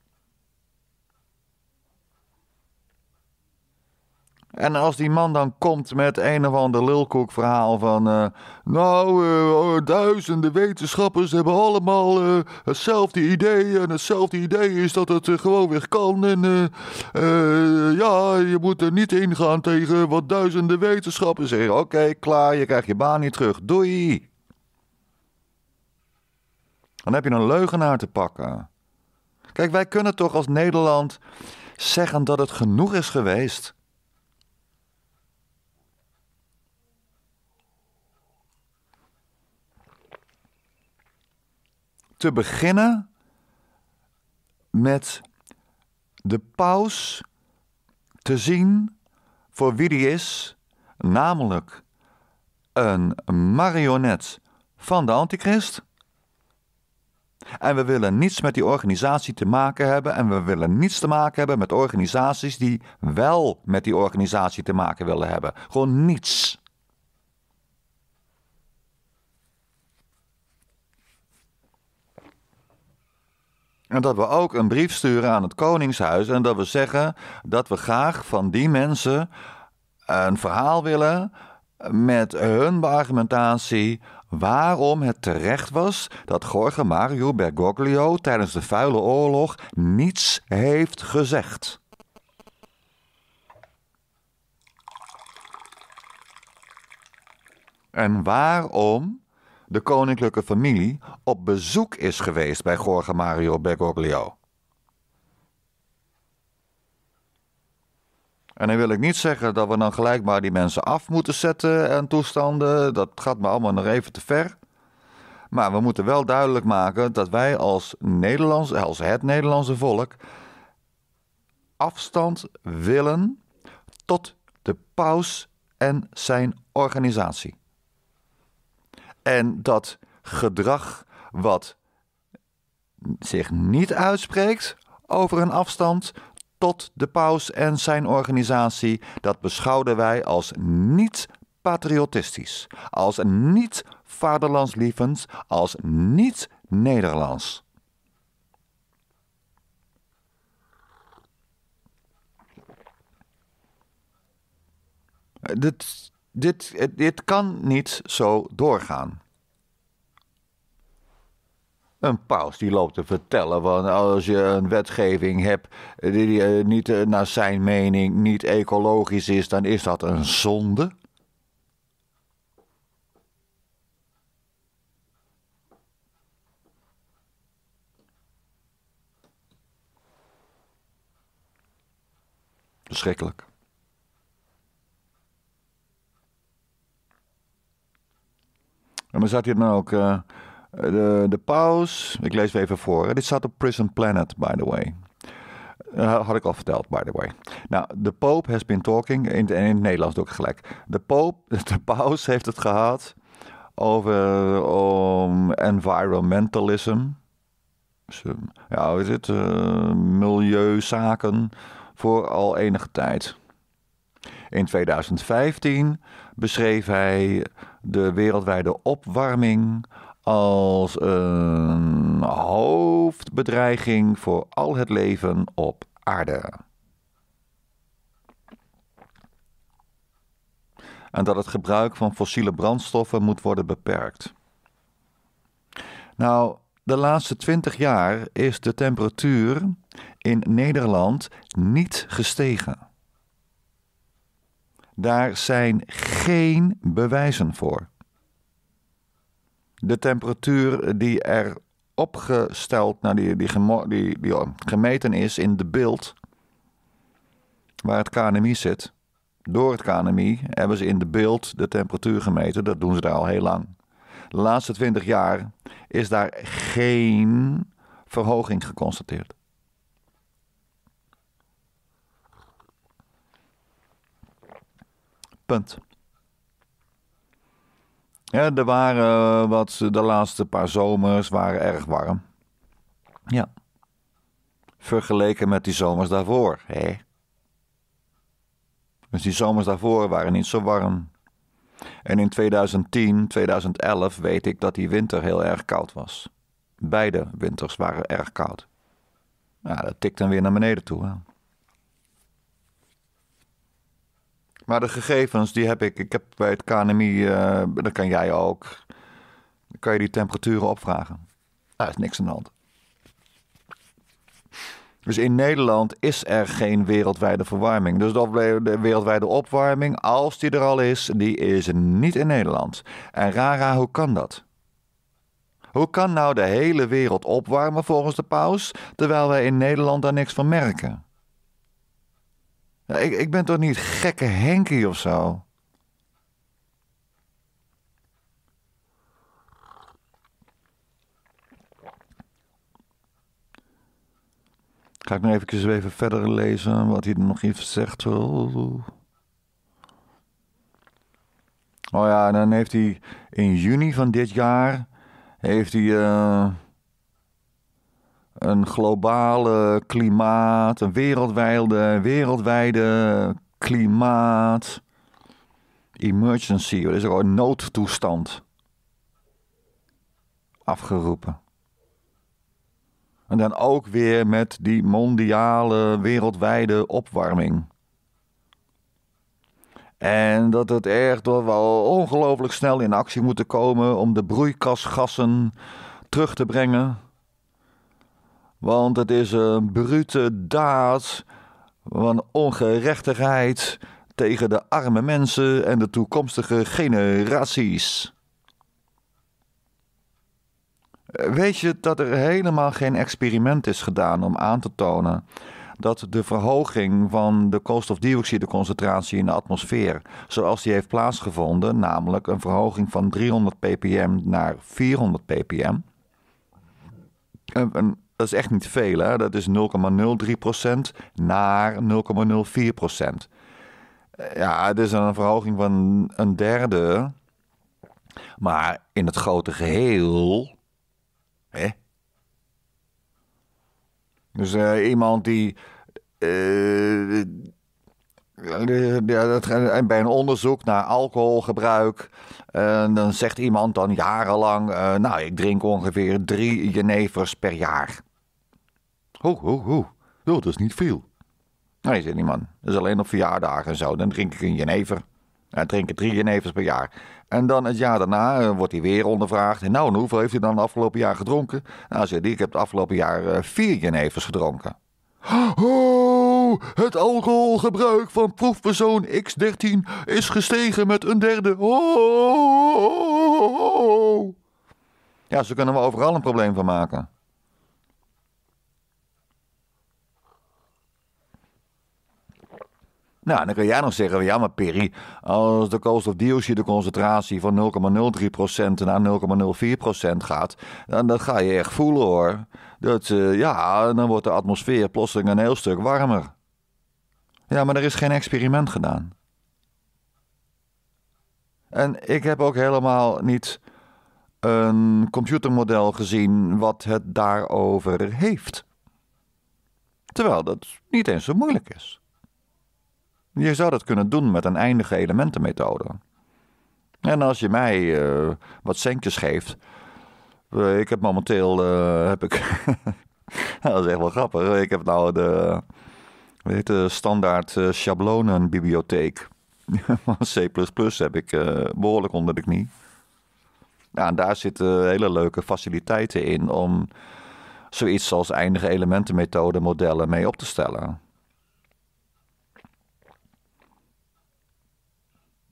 En als die man dan komt met een of ander lulkoekverhaal van... Eh, nou, eh, oh, duizenden wetenschappers hebben allemaal eh, hetzelfde idee. En hetzelfde idee is dat het gewoon weer kan. En ja, je moet er niet ingaan tegen wat duizenden wetenschappers zeggen. Oké, klaar, je krijgt je baan niet terug. Doei! Dan heb je een leugenaar te pakken. Kijk, wij kunnen toch als Nederland zeggen dat het genoeg is geweest... te beginnen met de paus te zien voor wie die is, namelijk een marionet van de antichrist. En we willen niets met die organisatie te maken hebben en we willen niets te maken hebben met organisaties die wel met die organisatie te maken willen hebben. Gewoon niets. En dat we ook een brief sturen aan het Koningshuis en dat we zeggen dat we graag van die mensen een verhaal willen met hun argumentatie waarom het terecht was dat Jorge Mario Bergoglio tijdens de vuile oorlog niets heeft gezegd. En waarom de koninklijke familie, op bezoek is geweest bij Jorge Mario Bergoglio. En dan wil ik niet zeggen dat we dan gelijk maar die mensen af moeten zetten en toestanden. Dat gaat me allemaal nog even te ver. Maar we moeten wel duidelijk maken dat wij als Nederlands, als het Nederlandse volk, afstand willen tot de paus en zijn organisatie. En dat gedrag wat zich niet uitspreekt over een afstand tot de paus en zijn organisatie, dat beschouwden wij als niet patriotistisch, als niet vaderlandslievend, als niet Nederlands. Eh, dit dit, eh, dit kan niet zo doorgaan. Een paus die loopt te vertellen van als je een wetgeving hebt eh, die eh, niet naar zijn mening niet ecologisch is, dan is dat een zonde. Schrikkelijk. maar zat hier dan ook eh, de, de paus. Ik lees het even voor. Dit staat op Prison Planet, by the way. Eh, had ik al verteld, by the way. Nou, de Poop has been talking. In, in het Nederlands doe ik gelijk. De de paus heeft het gehad over environmentalism. Dus, eh, ja, hoe is het? milieuzaken voor al enige tijd. In 2015 beschreef hij de wereldwijde opwarming als een hoofdbedreiging voor al het leven op aarde. En dat het gebruik van fossiele brandstoffen moet worden beperkt. Nou, de laatste 20 jaar is de temperatuur in Nederland niet gestegen. Daar zijn geen bewijzen voor. De temperatuur die er opgesteld, nou die, die, die, die oh, gemeten is in de beeld, waar het KNMI zit, door het KNMI hebben ze in de beeld de temperatuur gemeten. Dat doen ze daar al heel lang. De laatste 20 jaar is daar geen verhoging geconstateerd. Punt. Ja, er waren eh, wat, de laatste paar zomers waren erg warm. Ja. Vergeleken met die zomers daarvoor, hè? Dus die zomers daarvoor waren niet zo warm. En in 2010, 2011 weet ik dat die winter heel erg koud was. Beide winters waren erg koud. Ja, dat tikt dan weer naar beneden toe. Hè? Maar de gegevens die heb ik. Ik heb bij het KNMI, uh, eh, dat kan jij ook. Dan kan je die temperaturen opvragen. Daar nou, is niks aan de hand. Dus in Nederland is er geen wereldwijde verwarming. Dus de wereldwijde opwarming, als die er al is, die is niet in Nederland. En Rara, hoe kan dat? Hoe kan nou de hele wereld opwarmen volgens de paus, terwijl wij in Nederland daar niks van merken? ik, ik ben toch niet gekke Henkie of zo? Ga ik nog eventjes even verder lezen wat hij nog even zegt. Oh ja, en dan heeft hij in juni van dit jaar... heeft hij... Eh, een globale klimaat, een wereldwijde, wereldwijde klimaat emergency, dat is ook een noodtoestand afgeroepen. En dan ook weer met die mondiale, wereldwijde opwarming. En dat het echt wel ongelooflijk snel in actie moeten komen om de broeikasgassen terug te brengen want het is een brute daad van ongerechtigheid tegen de arme mensen en de toekomstige generaties. Weet je dat er helemaal geen experiment is gedaan om aan te tonen dat de verhoging van de koolstofdioxideconcentratie in de atmosfeer, zoals die heeft plaatsgevonden, namelijk een verhoging van 300 ppm naar 400 ppm, een, dat is echt niet veel. Hè? Dat is 0,03% naar 0,04%. Eh, ja, het is een verhoging van een derde. Maar in het grote geheel. Hè? Dus eh, iemand die. Eh, bij een onderzoek naar alcoholgebruik. dan zegt iemand dan jarenlang. nou, ik drink ongeveer drie jenevers per jaar. Ho, ho, ho. dat is niet veel. Nee, nou, zei die man. Dat is alleen op verjaardagen en zo. Dan drink ik een jenever. En drinken drie jenevers per jaar. En dan het jaar daarna eh, wordt hij weer ondervraagd. nou, en hoeveel heeft hij dan het afgelopen jaar gedronken? Nou, zei ik heb het afgelopen jaar eh, vier jenevers gedronken. Oh, het alcoholgebruik van proefpersoon X13 is gestegen met een derde. ja, ze kunnen we overal een probleem van maken. Nou, dan kan jij nog zeggen, ja maar Perry, als de koolstofdioxideconcentratie de concentratie van 0,03% naar 0,04% gaat, dan dat ga je echt voelen hoor. Dat, eh, ja, dan wordt de atmosfeer plotseling een heel stuk warmer. Ja, maar er is geen experiment gedaan. En ik heb ook helemaal niet een computermodel gezien wat het daarover heeft. Terwijl dat niet eens zo moeilijk is. Je zou dat kunnen doen met een eindige elementenmethode. En als je mij eh, wat centjes geeft. Eh, ik heb momenteel. Eh, heb ik dat is echt wel grappig. Ik heb nou de. Weet de standaard schablonenbibliotheek. Van C heb ik behoorlijk onder de knie. en daar zitten hele leuke faciliteiten in om zoiets als eindige elementenmethode modellen mee op te stellen.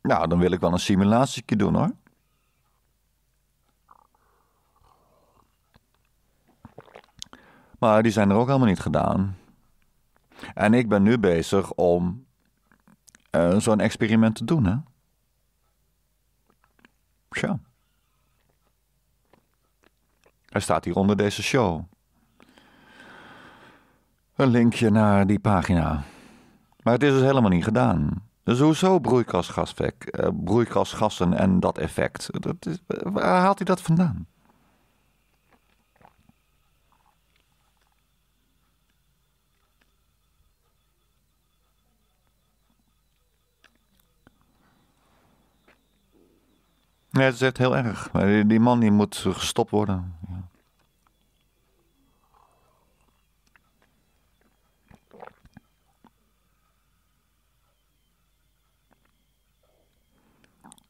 Nou, dan wil ik wel een simulatie doen hoor. Maar die zijn er ook helemaal niet gedaan. En ik ben nu bezig om eh, zo'n experiment te doen, hè? Tja. Er staat hier onder deze show. Een linkje naar die pagina. Maar het is dus helemaal niet gedaan. Dus hoezo broeikasgasvek, eh, broeikasgassen en dat effect? Dat is, eh, waar haalt hij dat vandaan? Ja het is echt heel erg. Die man die moet gestopt worden.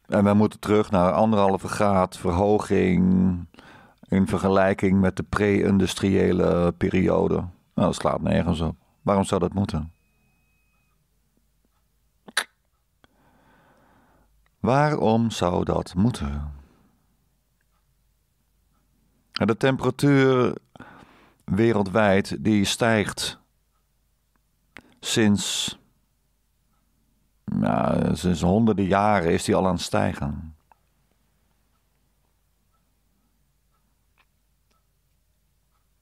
En we moeten terug naar anderhalve graad verhoging in vergelijking met de pre-industriële periode. Nou, dat slaat nergens op. Waarom zou dat moeten? Waarom zou dat moeten? De temperatuur wereldwijd die stijgt sinds ja, sinds honderden jaren is die al aan het stijgen.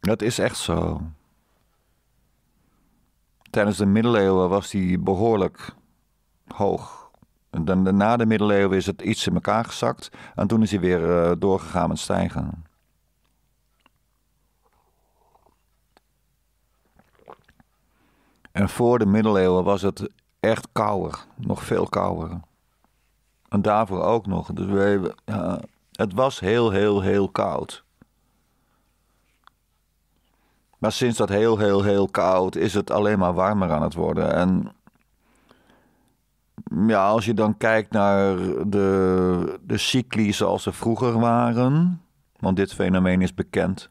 Dat is echt zo. Tijdens de middeleeuwen was die behoorlijk hoog. En dan, na de middeleeuwen is het iets in elkaar gezakt. En toen is hij weer eh, doorgegaan met stijgen. En voor de middeleeuwen was het echt kouder. Nog veel kouder. En daarvoor ook nog. Dus we, ja, het was heel, heel, heel koud. Maar sinds dat heel, heel, heel koud is het alleen maar warmer aan het worden. En ja, als je dan kijkt naar de, de cycli zoals ze vroeger waren, want dit fenomeen is bekend,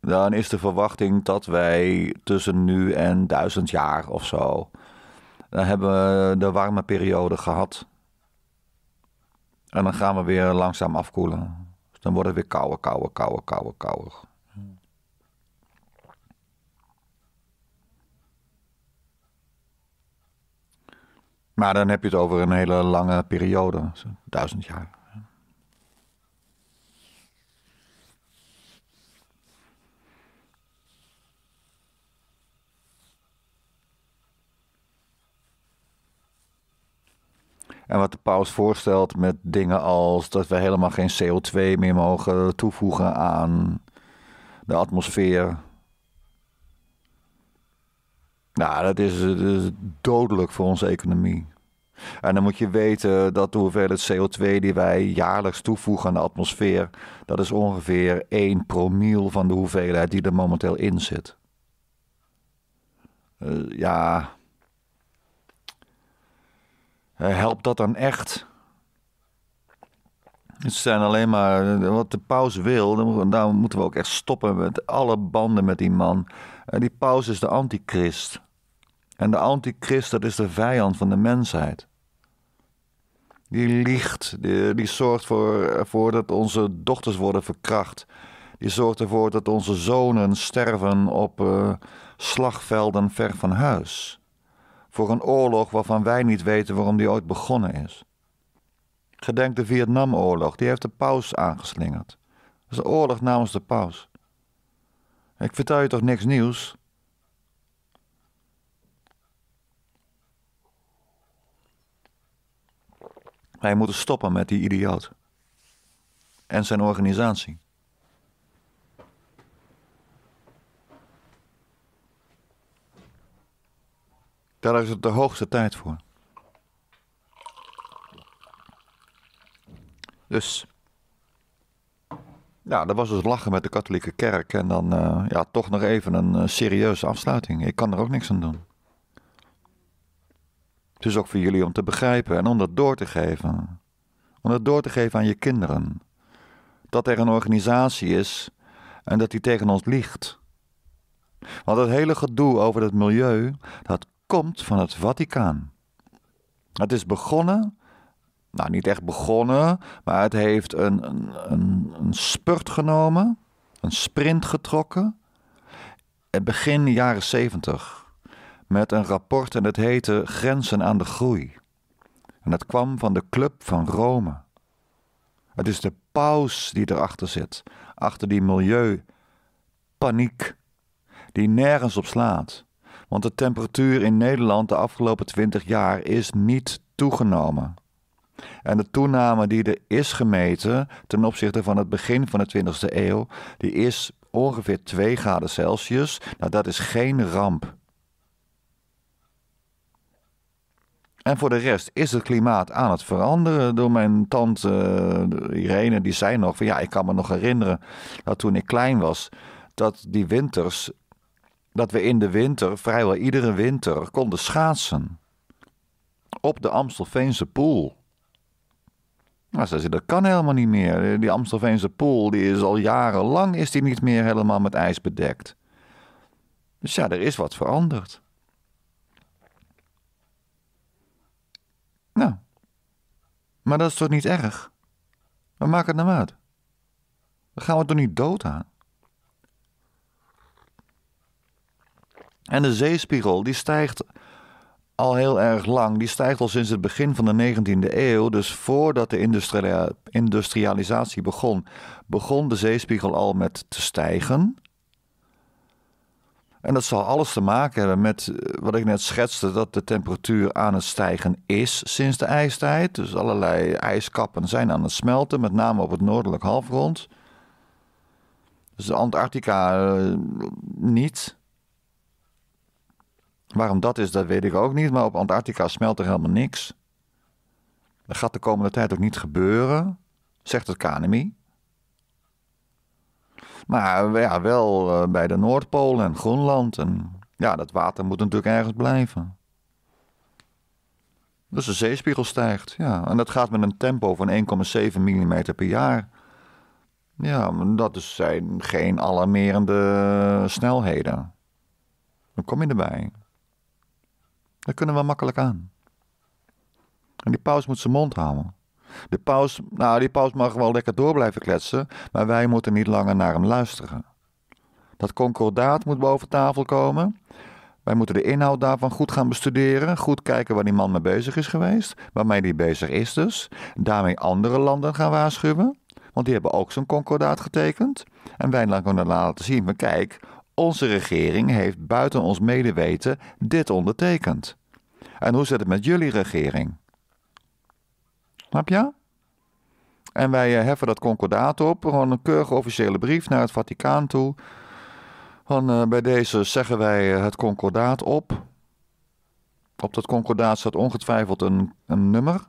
dan is de verwachting dat wij tussen nu en duizend jaar of zo dan hebben we de warme periode gehad. En dan gaan we weer langzaam afkoelen. Dus dan wordt het weer kouder, kouder, kouder, kouder, kouder. Maar dan heb je het over een hele lange periode, duizend jaar. En wat de paus voorstelt met dingen als dat we helemaal geen CO2 meer mogen toevoegen aan de atmosfeer. Nou, dat is, dodelijk voor onze economie. En dan moet je weten dat de hoeveelheid CO2 die wij jaarlijks toevoegen aan de atmosfeer, dat is ongeveer 1 promiel van de hoeveelheid die er momenteel in zit. Eh, ja, eh, helpt dat dan echt? Het zijn alleen maar eh, wat de paus wil. Daar moeten we ook echt stoppen met alle banden met die man. Eh, die paus is de antichrist. En de antichrist, dat is de vijand van de mensheid. Die liegt, die, zorgt ervoor dat onze dochters worden verkracht. Die zorgt ervoor dat onze zonen sterven op slagvelden ver van huis voor een oorlog waarvan wij niet weten waarom die ooit begonnen is. Gedenk de Vietnamoorlog, die heeft de paus aangeslingerd. Dat is de oorlog namens de paus. Ik vertel je toch niks nieuws? Wij moeten stoppen met die idioot. En zijn organisatie. Daar is het de hoogste tijd voor. Dus. Ja, dat was dus lachen met de katholieke kerk. En dan eh, ja, toch nog even een eh, serieuze afsluiting. Ik kan er ook niks aan doen. Het is ook voor jullie om te begrijpen en om dat door te geven. Om dat door te geven aan je kinderen. Dat er een organisatie is en dat die tegen ons liegt. Want het hele gedoe over het milieu, dat komt van het Vaticaan. Het is begonnen, nou niet echt begonnen, maar het heeft een, een, een spurt genomen, een sprint getrokken, eh, begin jaren 70 met een rapport en het heette Grenzen aan de Groei. En dat kwam van de Club van Rome. Het is de paus die erachter zit, achter die milieupaniek die nergens op slaat. Want de temperatuur in Nederland de afgelopen 20 jaar is niet toegenomen. En de toename die er is gemeten ten opzichte van het begin van de 20e eeuw, die is ongeveer 2 graden Celsius. Nou, dat is geen ramp. En voor de rest is het klimaat aan het veranderen. Door mijn tante eh, Irene, die zei nog ja, ik kan me nog herinneren dat toen ik klein was, dat die winters dat we in de winter, vrijwel iedere winter, konden schaatsen. Op de Amstelveense poel. Nou, ze dat kan helemaal niet meer. Die Amstelveense poel die is al jarenlang is die niet meer helemaal met ijs bedekt. Dus ja, er is wat veranderd. Nou, maar dat is toch niet erg? We maken het nou uit. Dan gaan we toch niet dood aan? En de zeespiegel die stijgt al heel erg lang. Die stijgt al sinds het begin van de 19e eeuw. Dus voordat de industrialisatie begon, begon de zeespiegel al met te stijgen. En dat zal alles te maken hebben met eh, wat ik net schetste: dat de temperatuur aan het stijgen is sinds de ijstijd. Dus allerlei ijskappen zijn aan het smelten, met name op het noordelijk halfrond. Dus de Antarctica eh, niet. Waarom dat is, dat weet ik ook niet. Maar op Antarctica smelt er helemaal niks. Dat gaat de komende tijd ook niet gebeuren, zegt het KNMI. Maar ja, wel eh, bij de Noordpool en Groenland. En ja, dat water moet natuurlijk ergens blijven. Dus de zeespiegel stijgt, ja. En dat gaat met een tempo van 1,7 mm per jaar. Ja, dat zijn geen alarmerende snelheden. Dan kom je erbij. Daar kunnen we makkelijk aan. En die paus moet zijn mond houden. De paus, nou, die paus mag wel lekker door blijven kletsen, maar wij moeten niet langer naar hem luisteren. Dat concordaat moet boven tafel komen. Wij moeten de inhoud daarvan goed gaan bestuderen, goed kijken waar die man mee bezig is geweest, waarmee die bezig is dus. Daarmee andere landen gaan waarschuwen, want die hebben ook zo'n concordaat getekend. En wij laten laten zien, maar kijk, onze regering heeft buiten ons medeweten dit ondertekend. En hoe zit het met jullie regering? Snap je? En wij eh, heffen dat concordaat op, gewoon een keurige officiële brief naar het Vaticaan toe. Van, eh, bij deze zeggen wij eh, het concordaat op. Op dat concordaat staat ongetwijfeld een, een nummer.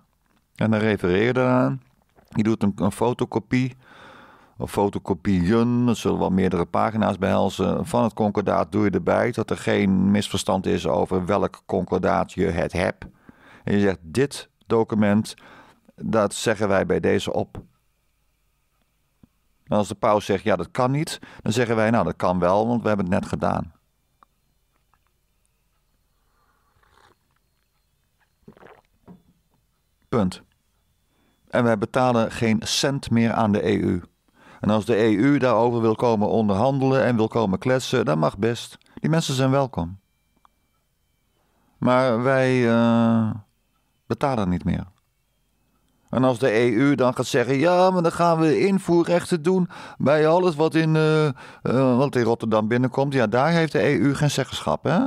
En dan refereer je eraan. Je doet een, een fotocopie of fotocopieën, dat zullen wel meerdere pagina's behelzen, van het concordaat doe je erbij, dat er geen misverstand is over welk concordaat je het hebt. En je zegt, dit document, dat zeggen wij bij deze op. En nou, als de paus zegt, ja dat kan niet, dan zeggen wij, nou dat kan wel, want we hebben het net gedaan. Punt. En wij betalen geen cent meer aan de EU. En als de EU daarover wil komen onderhandelen en wil komen kletsen, dan mag best. Die mensen zijn welkom. Maar wij uh, betalen niet meer. En als de EU dan gaat zeggen: ja, maar dan gaan we invoerrechten doen bij alles wat in, eh, eh, wat in Rotterdam binnenkomt. Ja, daar heeft de EU geen zeggenschap, hè?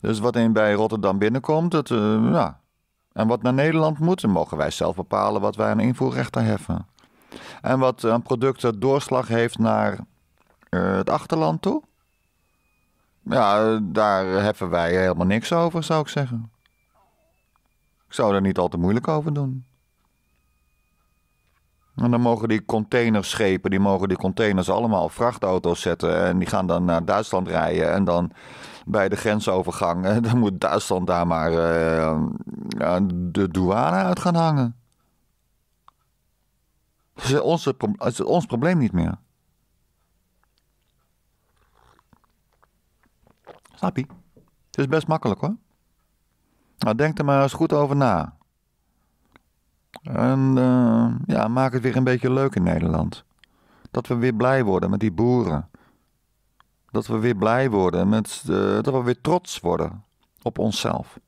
Dus wat in bij Rotterdam binnenkomt, dat, ja. En wat naar Nederland moet, dan mogen wij zelf bepalen wat wij aan invoerrechten heffen. En wat een product dat doorslag heeft naar eh, het achterland toe? Ja, daar hebben wij helemaal niks over, zou ik zeggen. Ik zou daar niet al te moeilijk over doen. En dan mogen die containerschepen, die mogen die containers allemaal vrachtauto's zetten. En die gaan dan naar Duitsland rijden. En dan bij de grensovergang, eh, dan moet Duitsland daar maar eh, de douane uit gaan hangen. Het is, onze, ons probleem niet meer. Snap je? Het is best makkelijk hoor. Nou, denk er maar eens goed over na. En eh, ja, maak het weer een beetje leuk in Nederland. Dat we weer blij worden met die boeren. Dat we weer blij worden met. Eh, dat we weer trots worden op onszelf.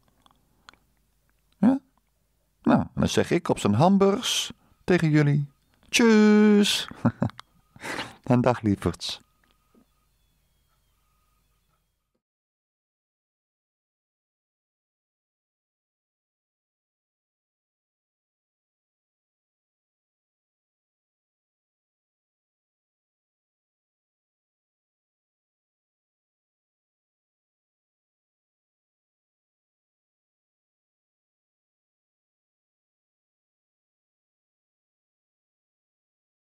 Ja? Nou, dan zeg ik op zijn hamburgers tegen jullie. Tjus! en dag lieverds.